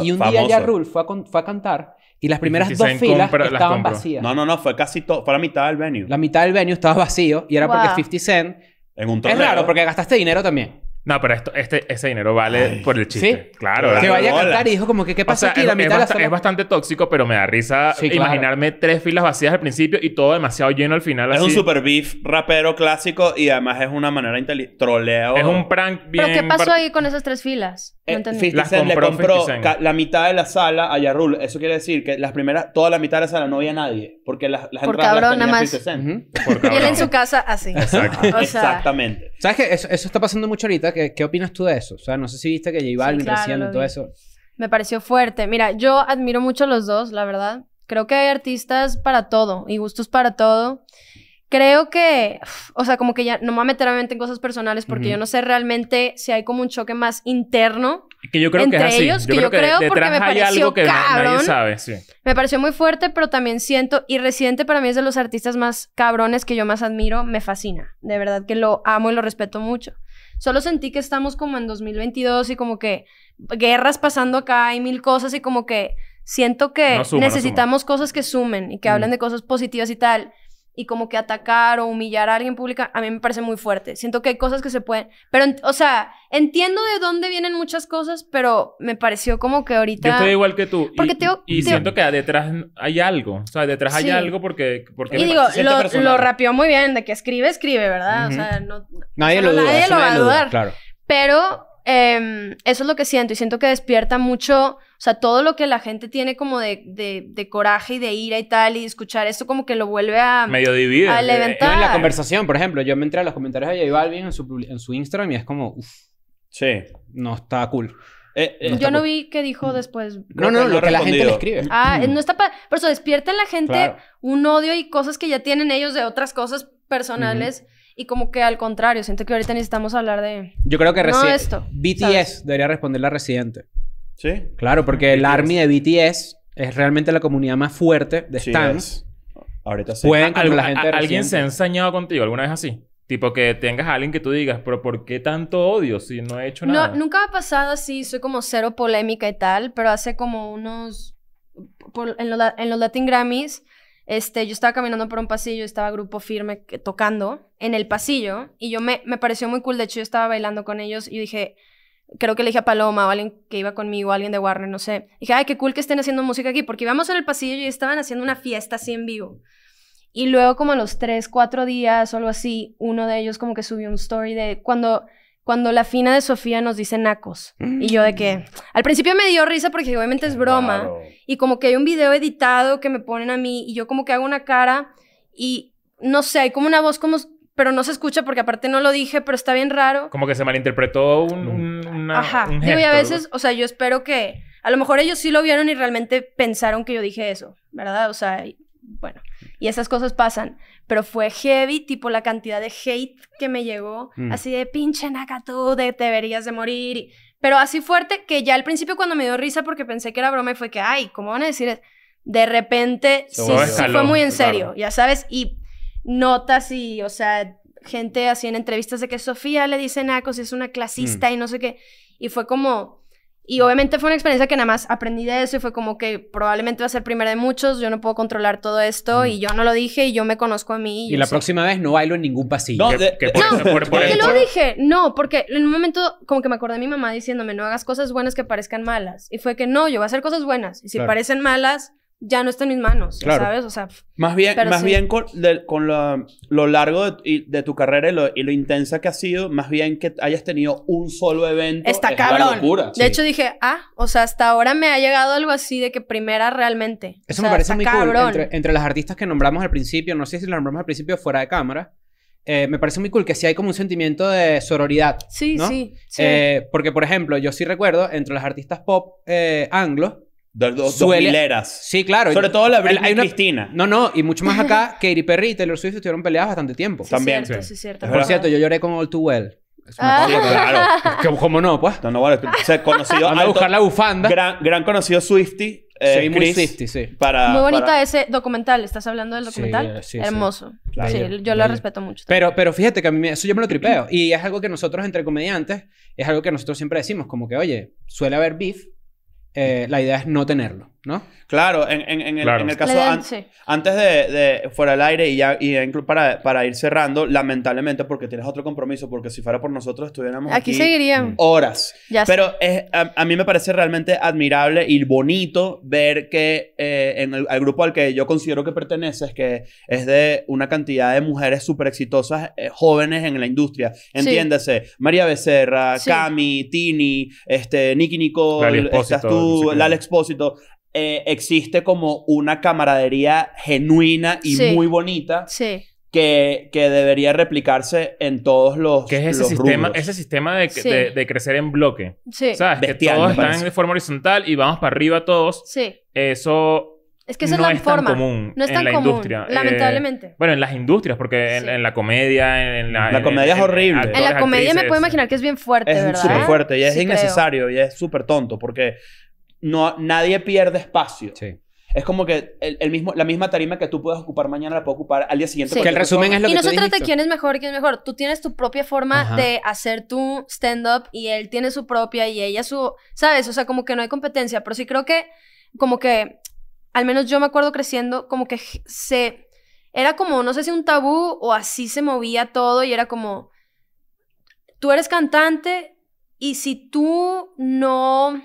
y un día ya Rule fue a, cantar y las primeras dos filas estaban vacías. No, no, no, fue casi todo, fue la mitad del venue. La mitad del venue estaba vacío y era porque 50 Cent. Es raro porque gastaste dinero también. No, pero esto, este, ese dinero vale por el chiste. ¿Sí? Claro. Que vaya a cantar y como que qué pasa aquí es, bastante tóxico, pero me da risa imaginarme tres filas vacías al principio y todo demasiado lleno al final. Es un super beef rapero clásico y además es una manera inteligente. Troleo. Es un prank bien... ¿Pero qué pasó ahí con esas tres filas? No eh, entendí. le compró la mitad de la sala a Yarul. Eso quiere decir que las primeras... Toda la mitad de la sala no había nadie. Porque las, entradas cabrón, las más. Y él en su casa así. Exactamente. ¿Sabes que eso está pasando mucho ahorita ¿qué, opinas tú de eso? O sea, no sé si viste que J Balvin sí, todo eso. Me pareció fuerte. Mira, yo admiro mucho a los dos, la verdad. Creo que hay artistas para todo y gustos para todo. Creo que, o sea, como que ya no me voy a meter obviamente en cosas personales porque yo no sé realmente si hay como un choque más interno. Que yo creo entre que es así. ellos, que yo creo que porque me pareció algo que Nadie sabe, Me pareció muy fuerte, pero también siento, y Residente para mí es de los artistas más cabrones que yo más admiro, me fascina. De verdad que lo amo y lo respeto mucho. Solo sentí que estamos como en 2022 y como que guerras pasando acá y mil cosas y como que siento que necesitamos cosas que sumen y que mm. hablen de cosas positivas y tal y como que atacar o humillar a alguien pública, a mí me parece muy fuerte. Siento que hay cosas que se pueden, pero, o sea, entiendo de dónde vienen muchas cosas, pero me pareció como que ahorita... Yo estoy igual que tú. Porque y, siento que detrás hay algo, o sea, detrás hay algo porque... porque y digo, lo, rapeó muy bien, de que escribe, escribe, ¿verdad? O sea, no... Nadie lo Nadie lo va a dudar. Claro. Pero Em, eso es lo que siento y siento que despierta mucho, o sea, todo lo que la gente tiene como de, de, coraje y de ira y tal, y escuchar esto como que lo vuelve a... Medio divide. Eh, eh, levantar. en la conversación, por ejemplo, yo me entré a los comentarios de J Balvin en su, Instagram y es como, uff, sí, no está cool. Eh, yo no vi qué dijo mm. después. No, no, lo que la gente le escribe. Ah, mm. no está... Por eso despierta en la gente un odio y cosas que ya tienen ellos de otras cosas personales. Y como que al contrario, siento que ahorita necesitamos hablar de... Yo creo que no esto, BTS debería responder la Residente. ¿Sí? Claro, porque el ARMY de BTS es realmente la comunidad más fuerte de sí, stands. Ahorita sí. gente ¿Alguien se ha ensañado contigo alguna vez así? Tipo que tengas a alguien que tú digas, pero ¿por qué tanto odio si no he hecho nada? nunca ha pasado así, soy como cero polémica y tal, pero hace como unos... en, en los Latin Grammys este, yo estaba caminando por un pasillo, estaba grupo firme tocando en el pasillo y yo me, me pareció muy cool, de hecho yo estaba bailando con ellos y dije, creo que le dije a Paloma o alguien que iba conmigo, alguien de Warner, no sé, dije, ay, qué cool que estén haciendo música aquí, porque íbamos en el pasillo y estaban haciendo una fiesta así en vivo. Y luego como a los tres, cuatro días o algo así, uno de ellos como que subió un story de cuando cuando la fina de Sofía nos dice nacos. Y yo de que mm. al principio me dio risa porque obviamente es broma. Y como que hay un video editado que me ponen a mí y yo como que hago una cara y no sé, hay como una voz como... Pero no se escucha porque aparte no lo dije, pero está bien raro. Como que se malinterpretó un... Mm. una, Ajá. Un y a veces, o sea, yo espero que... A lo mejor ellos sí lo vieron y realmente pensaron que yo dije eso, ¿verdad? O sea, bueno, y esas cosas pasan, pero fue heavy, tipo la cantidad de hate que me llegó, mm. así de pinche naca de te deberías de morir, y, pero así fuerte que ya al principio cuando me dio risa porque pensé que era broma y fue que, ay, ¿cómo van a decir? De repente, sí, fue muy en serio, ya sabes, y notas y, o sea, gente así en entrevistas de que Sofía le dice nacos y es una clasista mm. y no sé qué, y fue como y obviamente fue una experiencia que nada más aprendí de eso y fue como que probablemente va a ser primera de muchos, yo no puedo controlar todo esto y yo no lo dije y yo me conozco a mí. Y, la próxima vez no bailo en ningún pasillo. No, que, lo dije, no, porque en un momento como que me acordé de mi mamá diciéndome, no hagas cosas buenas que parezcan malas. Y fue que no, yo voy a hacer cosas buenas y si parecen malas, ya no está en mis manos, ¿sabes? O sea, más bien, más bien con, lo, largo de, tu carrera y lo, intensa que ha sido, más bien que hayas tenido un solo evento. Está cabrón. De hecho dije, ah, o sea, hasta ahora me ha llegado algo así de que primera realmente. Eso me parece muy cool. Entre, las artistas que nombramos al principio, no sé si las nombramos al principio fuera de cámara. Eh, me parece muy cool que sí hay como un sentimiento de sororidad. Sí, ¿no? sí. sí. Eh, porque, por ejemplo, yo sí recuerdo entre las artistas pop eh, anglos, Dos, dos, Sí, claro. Sobre todo la Britney hay una, Cristina. No, no, y mucho más acá, Katy Perry y Taylor Swift estuvieron peleadas bastante tiempo. También. Cierto, sí. cierto. Por cierto, yo lloré con All Too Well. ah. claro. ¿Cómo no, pues? No, no, bueno, o sea, conocido. a buscar la bufanda. Gran, gran conocido Swifty. Eh, sí, muy sí. Para, muy bonita ese documental. ¿Estás hablando del documental? sí, Hermoso. Sí, yo lo respeto mucho. Pero, pero fíjate que a mí eso yo me lo tripeo. Y es algo que nosotros, entre comediantes, es algo que nosotros siempre decimos. Como que, oye, suele haber beef eh, la idea es no tenerlo, ¿no? Claro, en, El, caso antes de, fuera del aire y ya y para, para ir cerrando, lamentablemente porque tienes otro compromiso, porque si fuera por nosotros estuviéramos aquí, mm. horas. Pero es, a, mí me parece realmente admirable y bonito ver que eh, en el grupo al que yo considero que perteneces, que es de una cantidad de mujeres súper exitosas, eh, jóvenes en la industria, entiéndase, María Becerra, Cami, Tini, este, Nicky Nicole, estás tú la al Expósito, eh, existe como una camaradería genuina y muy bonita. Sí. Que, que, debería replicarse en todos los. que es ese sistema? Ese sistema de, de, crecer en bloque. ¿Sabes? que todos están de forma horizontal y vamos para arriba todos. Sí. Eso. Es que esa no es la Tan común no es tan en la común, industria. Eh, lamentablemente. bueno, en las industrias, porque en, la comedia, en la. La comedia es horrible. en, la comedia me puedo imaginar que es bien fuerte, es súper fuerte y es innecesario y es súper tonto porque no, nadie pierde espacio. Sí. Es como que el, mismo, la misma tarima que tú puedes ocupar mañana la puedo ocupar al día siguiente. porque el resumen es lo y que Y no se trata de quién es mejor, quién es mejor. Tú tienes tu propia forma de hacer tu stand-up y él tiene su propia y ella su. ¿Sabes? O sea, como que no hay competencia. Pero sí creo que, como que, al menos yo me acuerdo creciendo, como que se. Era como, no sé si un tabú o así se movía todo y era como. Tú eres cantante y si tú no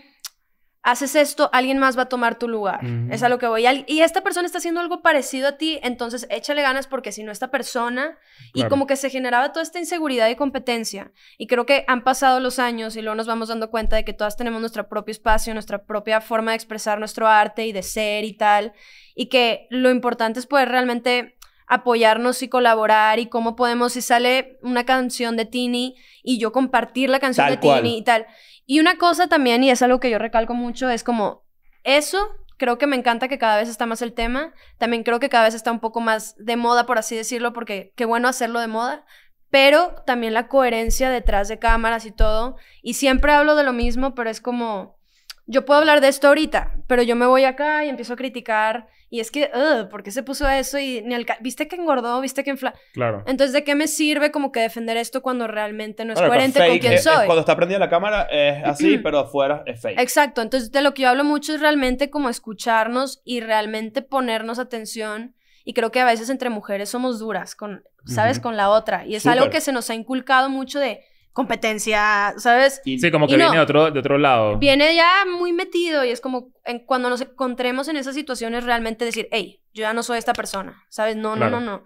haces esto, alguien más va a tomar tu lugar. Es a lo que voy. Y esta persona está haciendo algo parecido a ti, entonces échale ganas porque si no, esta persona. Y como que se generaba toda esta inseguridad y competencia. Y creo que han pasado los años y luego nos vamos dando cuenta de que todas tenemos nuestro propio espacio, nuestra propia forma de expresar nuestro arte y de ser y tal. Y que lo importante es poder realmente apoyarnos y colaborar y cómo podemos, si sale una canción de Tini y yo compartir la canción de Tini y tal. Y una cosa también, y es algo que yo recalco mucho, es como eso creo que me encanta que cada vez está más el tema. También creo que cada vez está un poco más de moda, por así decirlo, porque qué bueno hacerlo de moda. Pero también la coherencia detrás de cámaras y todo. Y siempre hablo de lo mismo, pero es como yo puedo hablar de esto ahorita, pero yo me voy acá y empiezo a criticar. Y es que, ¿por qué se puso eso? Y ni viste que engordó, viste que infla. Claro. Entonces, ¿de qué me sirve como que defender esto cuando realmente no es coherente con quién eh, eh, soy? cuando está prendida la cámara es así, pero afuera es fake. Exacto. Entonces, de lo que yo hablo mucho es realmente como escucharnos y realmente ponernos atención. Y creo que a veces entre mujeres somos duras, con, ¿sabes? Con la otra. Y es algo que se nos ha inculcado mucho de competencia, ¿sabes? sí, como que viene de, otro, de otro lado. Viene ya muy metido y es como cuando nos encontremos en esas situaciones realmente decir, hey, yo ya no soy esta persona, ¿sabes? No, no, no, no.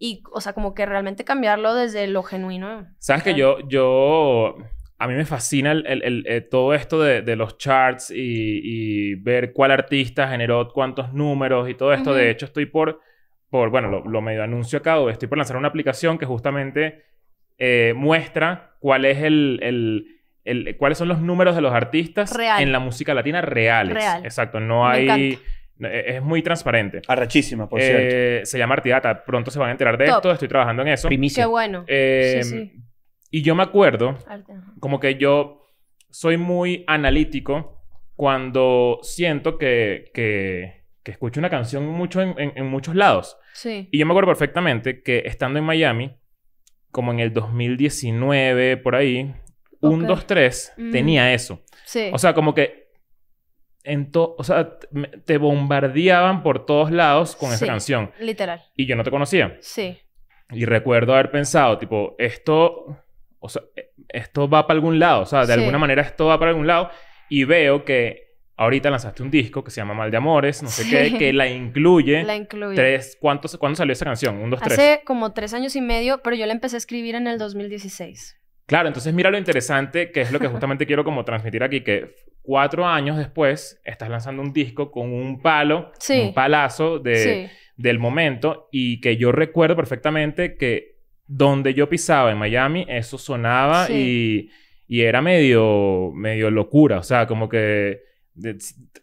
Y, o sea, como que realmente cambiarlo desde lo genuino. ¿Sabes que yo, yo, a mí me fascina el, el, eh, todo esto de, de los charts y, ver cuál artista generó cuántos números y todo esto. De hecho, estoy por, por bueno, lo, medio anuncio acá, estoy por lanzar una aplicación que justamente eh, muestra cuál es el, el, cuáles son los números de los artistas en la música latina reales. Real. Exacto, no hay... E, es muy transparente. Arrachísima, por cierto. Eh, se llama Artidata. Pronto se van a enterar de esto. Estoy trabajando en eso. Qué bueno. Eh, sí, Y yo me acuerdo, como que yo soy muy analítico cuando siento que, que, escucho una canción mucho en, en, muchos lados. Sí. Y yo me acuerdo perfectamente que estando en Miami, como en el 2019, por ahí, un, 2, 3, mm. tenía eso. Sí. O sea, como que. En o sea, te bombardeaban por todos lados con esa canción. Literal. Y yo no te conocía. Sí. Y recuerdo haber pensado, tipo, esto. O sea, e, esto va para algún lado. O sea, de alguna manera esto va para algún lado. Y veo que Ahorita lanzaste un disco que se llama Mal de Amores, no sé qué, que la incluye. La incluye. Tres, ¿cuánto, ¿Cuándo salió esa canción? Un, dos, tres. Hace como tres años y medio, pero yo la empecé a escribir en el 2016. Claro, entonces mira lo interesante, que es lo que justamente quiero como transmitir aquí, que cuatro años después estás lanzando un disco con un palo, un palazo de, del momento y que yo recuerdo perfectamente que donde yo pisaba en Miami, eso sonaba y, y era medio, medio locura, o sea, como que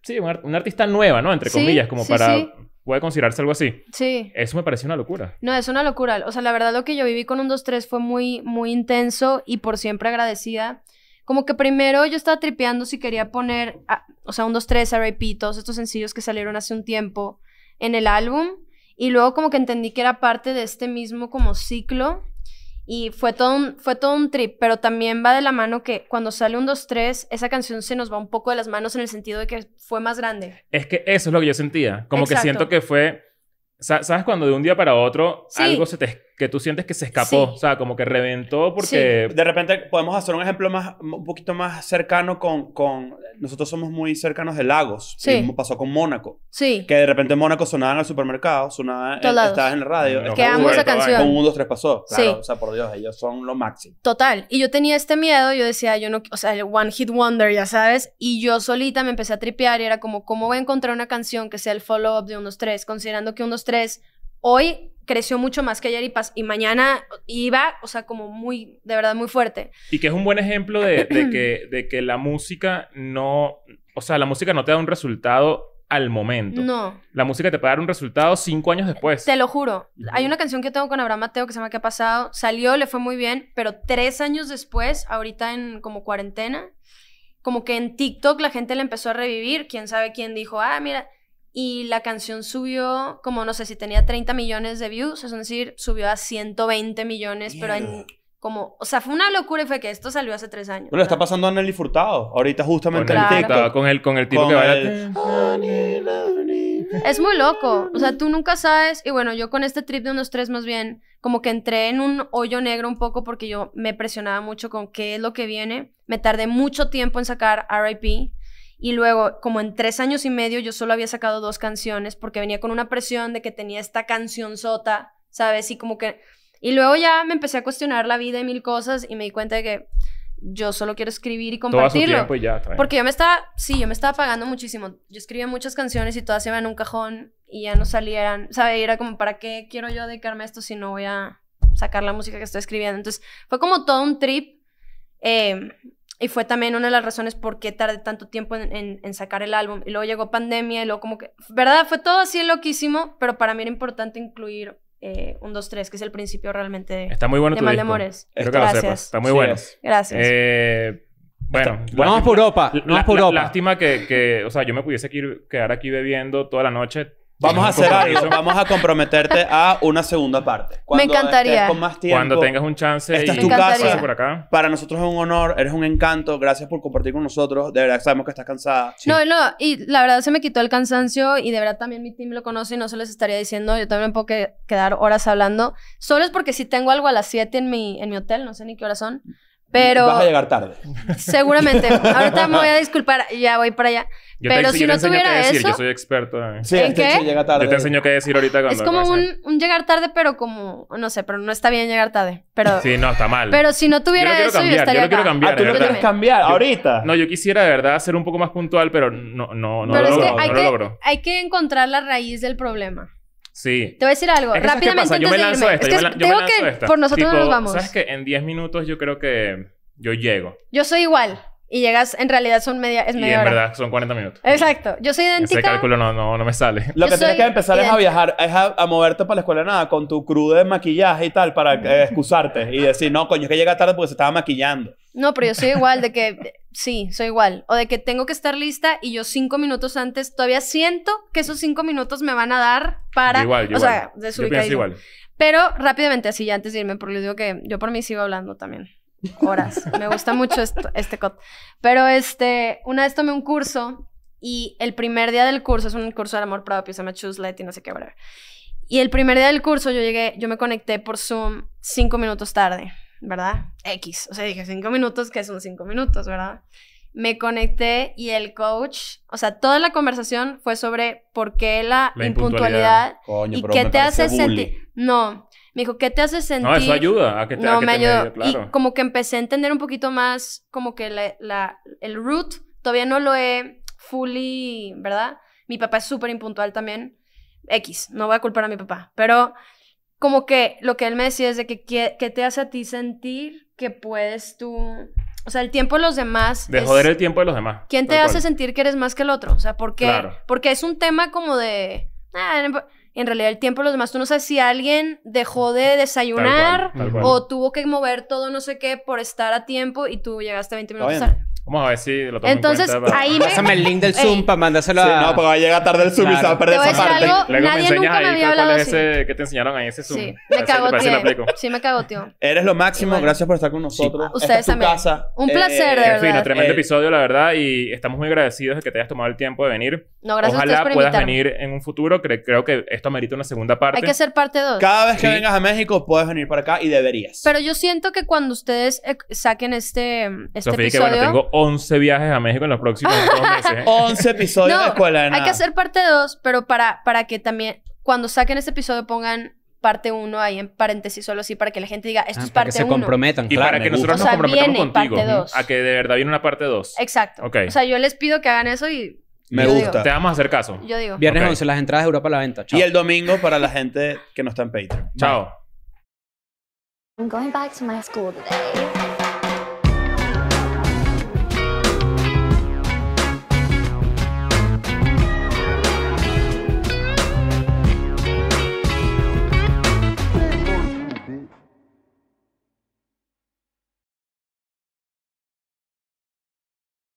sí, un, artista nueva, ¿no? Entre comillas, como para... Puede considerarse algo así. Sí. Eso me pareció una locura. No, es una locura. O sea, la verdad lo que yo viví con un 2-3 fue muy, muy intenso y por siempre agradecida. Como que primero yo estaba tripeando si quería poner, o sea, un 2-3, R.I.P., todos estos sencillos que salieron hace un tiempo en el álbum. Y luego como que entendí que era parte de este mismo como ciclo. Y fue todo, un, fue todo un trip, pero también va de la mano que cuando sale un 2-3, esa canción se nos va un poco de las manos en el sentido de que fue más grande. Es que eso es lo que yo sentía. Como que siento que fue. ¿Sabes cuando de un día para otro algo se te que tú sientes que se escapó, o sea, como que reventó porque... De repente podemos hacer un ejemplo más, un poquito más cercano con, con... Nosotros somos muy cercanos de Lagos, sí. Y pasó con Mónaco. Sí. Que de repente Mónaco sonaba en el supermercado, sonaba, en, estabas en la radio. que esa canción. Con un 2, 3 pasó. Claro, sí. o sea, por Dios, ellos son lo máximo. Total. Y yo tenía este miedo, yo decía, yo no, o sea, el One Hit Wonder, ya sabes, y yo solita me empecé a tripear y era como, ¿cómo voy a encontrar una canción que sea el follow-up de unos 3? Considerando que unos 3 hoy creció mucho más que ayer y, mañana iba, o sea, como muy, de verdad, muy fuerte. Y que es un buen ejemplo de, que, de que la música no, o sea, la música no te da un resultado al momento. No. La música te puede dar un resultado cinco años después. Te lo juro. Hay una canción que tengo con Abraham Mateo que se llama ¿Qué ha pasado? Salió, le fue muy bien, pero tres años después, ahorita en como cuarentena, como que en TikTok la gente la empezó a revivir. Quién sabe quién dijo, ah, mira, y la canción subió, como no sé si tenía 30 millones de views, es decir, subió a 120 millones, pero en, como, o sea, fue una locura y fue que esto salió hace tres años. Pero está pasando a Nelly Furtado, ahorita justamente con el, con el con el tipo que Es muy loco, o sea, tú nunca sabes y bueno, yo con este trip de unos tres más bien, como que entré en un hoyo negro un poco porque yo me presionaba mucho con qué es lo que viene, me tardé mucho tiempo en sacar RIP y luego, como en tres años y medio, yo solo había sacado dos canciones porque venía con una presión de que tenía esta canción sota, ¿sabes? Y como que... Y luego ya me empecé a cuestionar la vida y mil cosas y me di cuenta de que yo solo quiero escribir y compartirlo. porque yo me estaba, sí, yo me estaba pagando muchísimo. Yo escribía muchas canciones y todas se iban en un cajón y ya no salían. ¿Sabes? Era como, ¿para qué quiero yo dedicarme a esto si no voy a sacar la música que estoy escribiendo? Entonces, fue como todo un trip. Eh, y fue también una de las razones por qué tardé tanto tiempo en, sacar el álbum. Y luego llegó pandemia y luego como que, ¿verdad? Fue todo así loquísimo, pero para mí era importante incluir eh, un 2-3, que es el principio realmente de, Está muy bueno de tu Espero que lo sepas. Está muy bueno. Gracias. Eh, bueno, vamos por Europa. Vamos por Europa. Lástima que, que, o sea, yo me pudiese quedar aquí bebiendo toda la noche Vamos a hacer algo. Vamos a comprometerte a una segunda parte. me encantaría. Cuando tengas un chance. Esta es tu casa. acá. Para nosotros es un honor. Eres un encanto. Gracias por compartir con nosotros. De verdad sabemos que estás cansada. No, no. Y la verdad se me quitó el cansancio. Y de verdad también mi team lo conoce. Y no se les estaría diciendo. Yo también puedo quedar horas hablando. Solo es porque si tengo algo a las 7 en mi, en mi hotel. No sé ni qué horas son. Pero. Vas a llegar tarde. Seguramente. Ahorita me voy a disculpar, ya voy para allá. Yo pero te, si yo no te tuviera qué decir, eso. Yo soy experto. Eh. ¿En qué? te enseño qué decir ahorita cuando. Es como eh. un, llegar tarde, pero como. No sé, pero no está bien llegar tarde. Pero, sí, no, está mal. Pero si no tuviera eso, yo estaría. Yo lo quiero cambiar. Ah, tú lo quieres cambiar ahorita. No, yo quisiera, de verdad, ser un poco más puntual, pero no, no, no, pero es que hay que, lo logro. Hay que encontrar la raíz del problema. Sí. Te voy a decir algo. Es que Rápidamente. Pasa? Yo me lanzo Yo me, tengo que Por nosotros no nos vamos. ¿Sabes que En 10 minutos yo creo que yo llego. Yo soy igual. Y llegas, en realidad son media, es media y en verdad son 40 minutos. Exacto. Yo soy idéntica. Ese cálculo no, no, me sale. Lo que tienes que empezar es a viajar, es a, moverte para la escuela nada con tu crudo de maquillaje y tal para eh, excusarte y decir, no, coño, es que llega tarde porque se estaba maquillando. No, pero yo soy igual, de que sí, soy igual. O de que tengo que estar lista y yo cinco minutos antes todavía siento que esos cinco minutos me van a dar para. igual, yo o sea, de su Pero rápidamente, así ya antes de irme, porque les digo que yo por mí sigo hablando también horas. Me gusta mucho este cot. Pero este, una vez tomé un curso y el primer día del curso, es un curso del amor propio, se llama Choose y no sé qué, Y el primer día del curso yo llegué, yo me conecté por Zoom cinco minutos tarde, ¿verdad? X. O sea, dije cinco minutos, que son cinco minutos, ¿verdad? Me conecté y el coach, o sea, toda la conversación fue sobre por qué la, impuntualidad, y qué te hace sentir. No, me dijo, ¿qué te hace sentir? No, eso ayuda a que te, no, me Y como que empecé a entender un poquito más como que la, el root. Todavía no lo he fully, ¿verdad? Mi papá es súper impuntual también. X, no voy a culpar a mi papá. Pero como que lo que él me decía es de que, ¿Qué te hace a ti sentir que puedes tú... O sea, el tiempo de los demás... De joder el tiempo de los demás. ¿Quién te hace sentir que eres más que el otro? O sea, ¿por qué? Porque es un tema como de... Ah, en realidad el tiempo los demás. Tú no sabes si alguien dejó de desayunar o tuvo que mover todo no sé qué por estar a tiempo y tú llegaste 20 minutos tarde. Vamos a ver si lo tomo Entonces, ahí cuenta. Ahí Pásame el link del Zoom para mandárselo a... No, porque va a llegar tarde el Zoom y se va a perder esa parte. Luego me enseñas ahí cuál es ese que te enseñaron ahí, ese Zoom. Sí, me cagoteó. Sí, me cagoteó. Eres lo máximo. Gracias por estar con nosotros. Ustedes también. casa. Un eh, placer, de verdad. En fin, tremendo eh. episodio, la verdad. Y estamos muy agradecidos de que te hayas tomado el tiempo de venir. No, gracias Ojalá por puedas venir en un futuro. creo que esto amerita una segunda parte. Hay que ser parte dos Cada vez que vengas a México, puedes venir para acá y deberías. Pero yo siento que cuando ustedes eh, saquen este, este episodio... 11 viajes a México en los próximos dos meses. 11 ¿eh? episodios de Escuela Hay que hacer parte 2, pero para, para que también cuando saquen este episodio pongan parte 1 ahí en paréntesis solo así para que la gente diga, esto ah, es parte 1. se comprometan, Y para que nosotros nos comprometamos contigo. A que de verdad viene una parte 2. Exacto. O sea, yo les pido que hagan eso y... Me gusta. Te vamos a hacer caso. Yo digo. Viernes 11, las entradas de Europa a la venta. Chao. Y el domingo para la gente que no está en Patreon. Chao. I'm going back to my school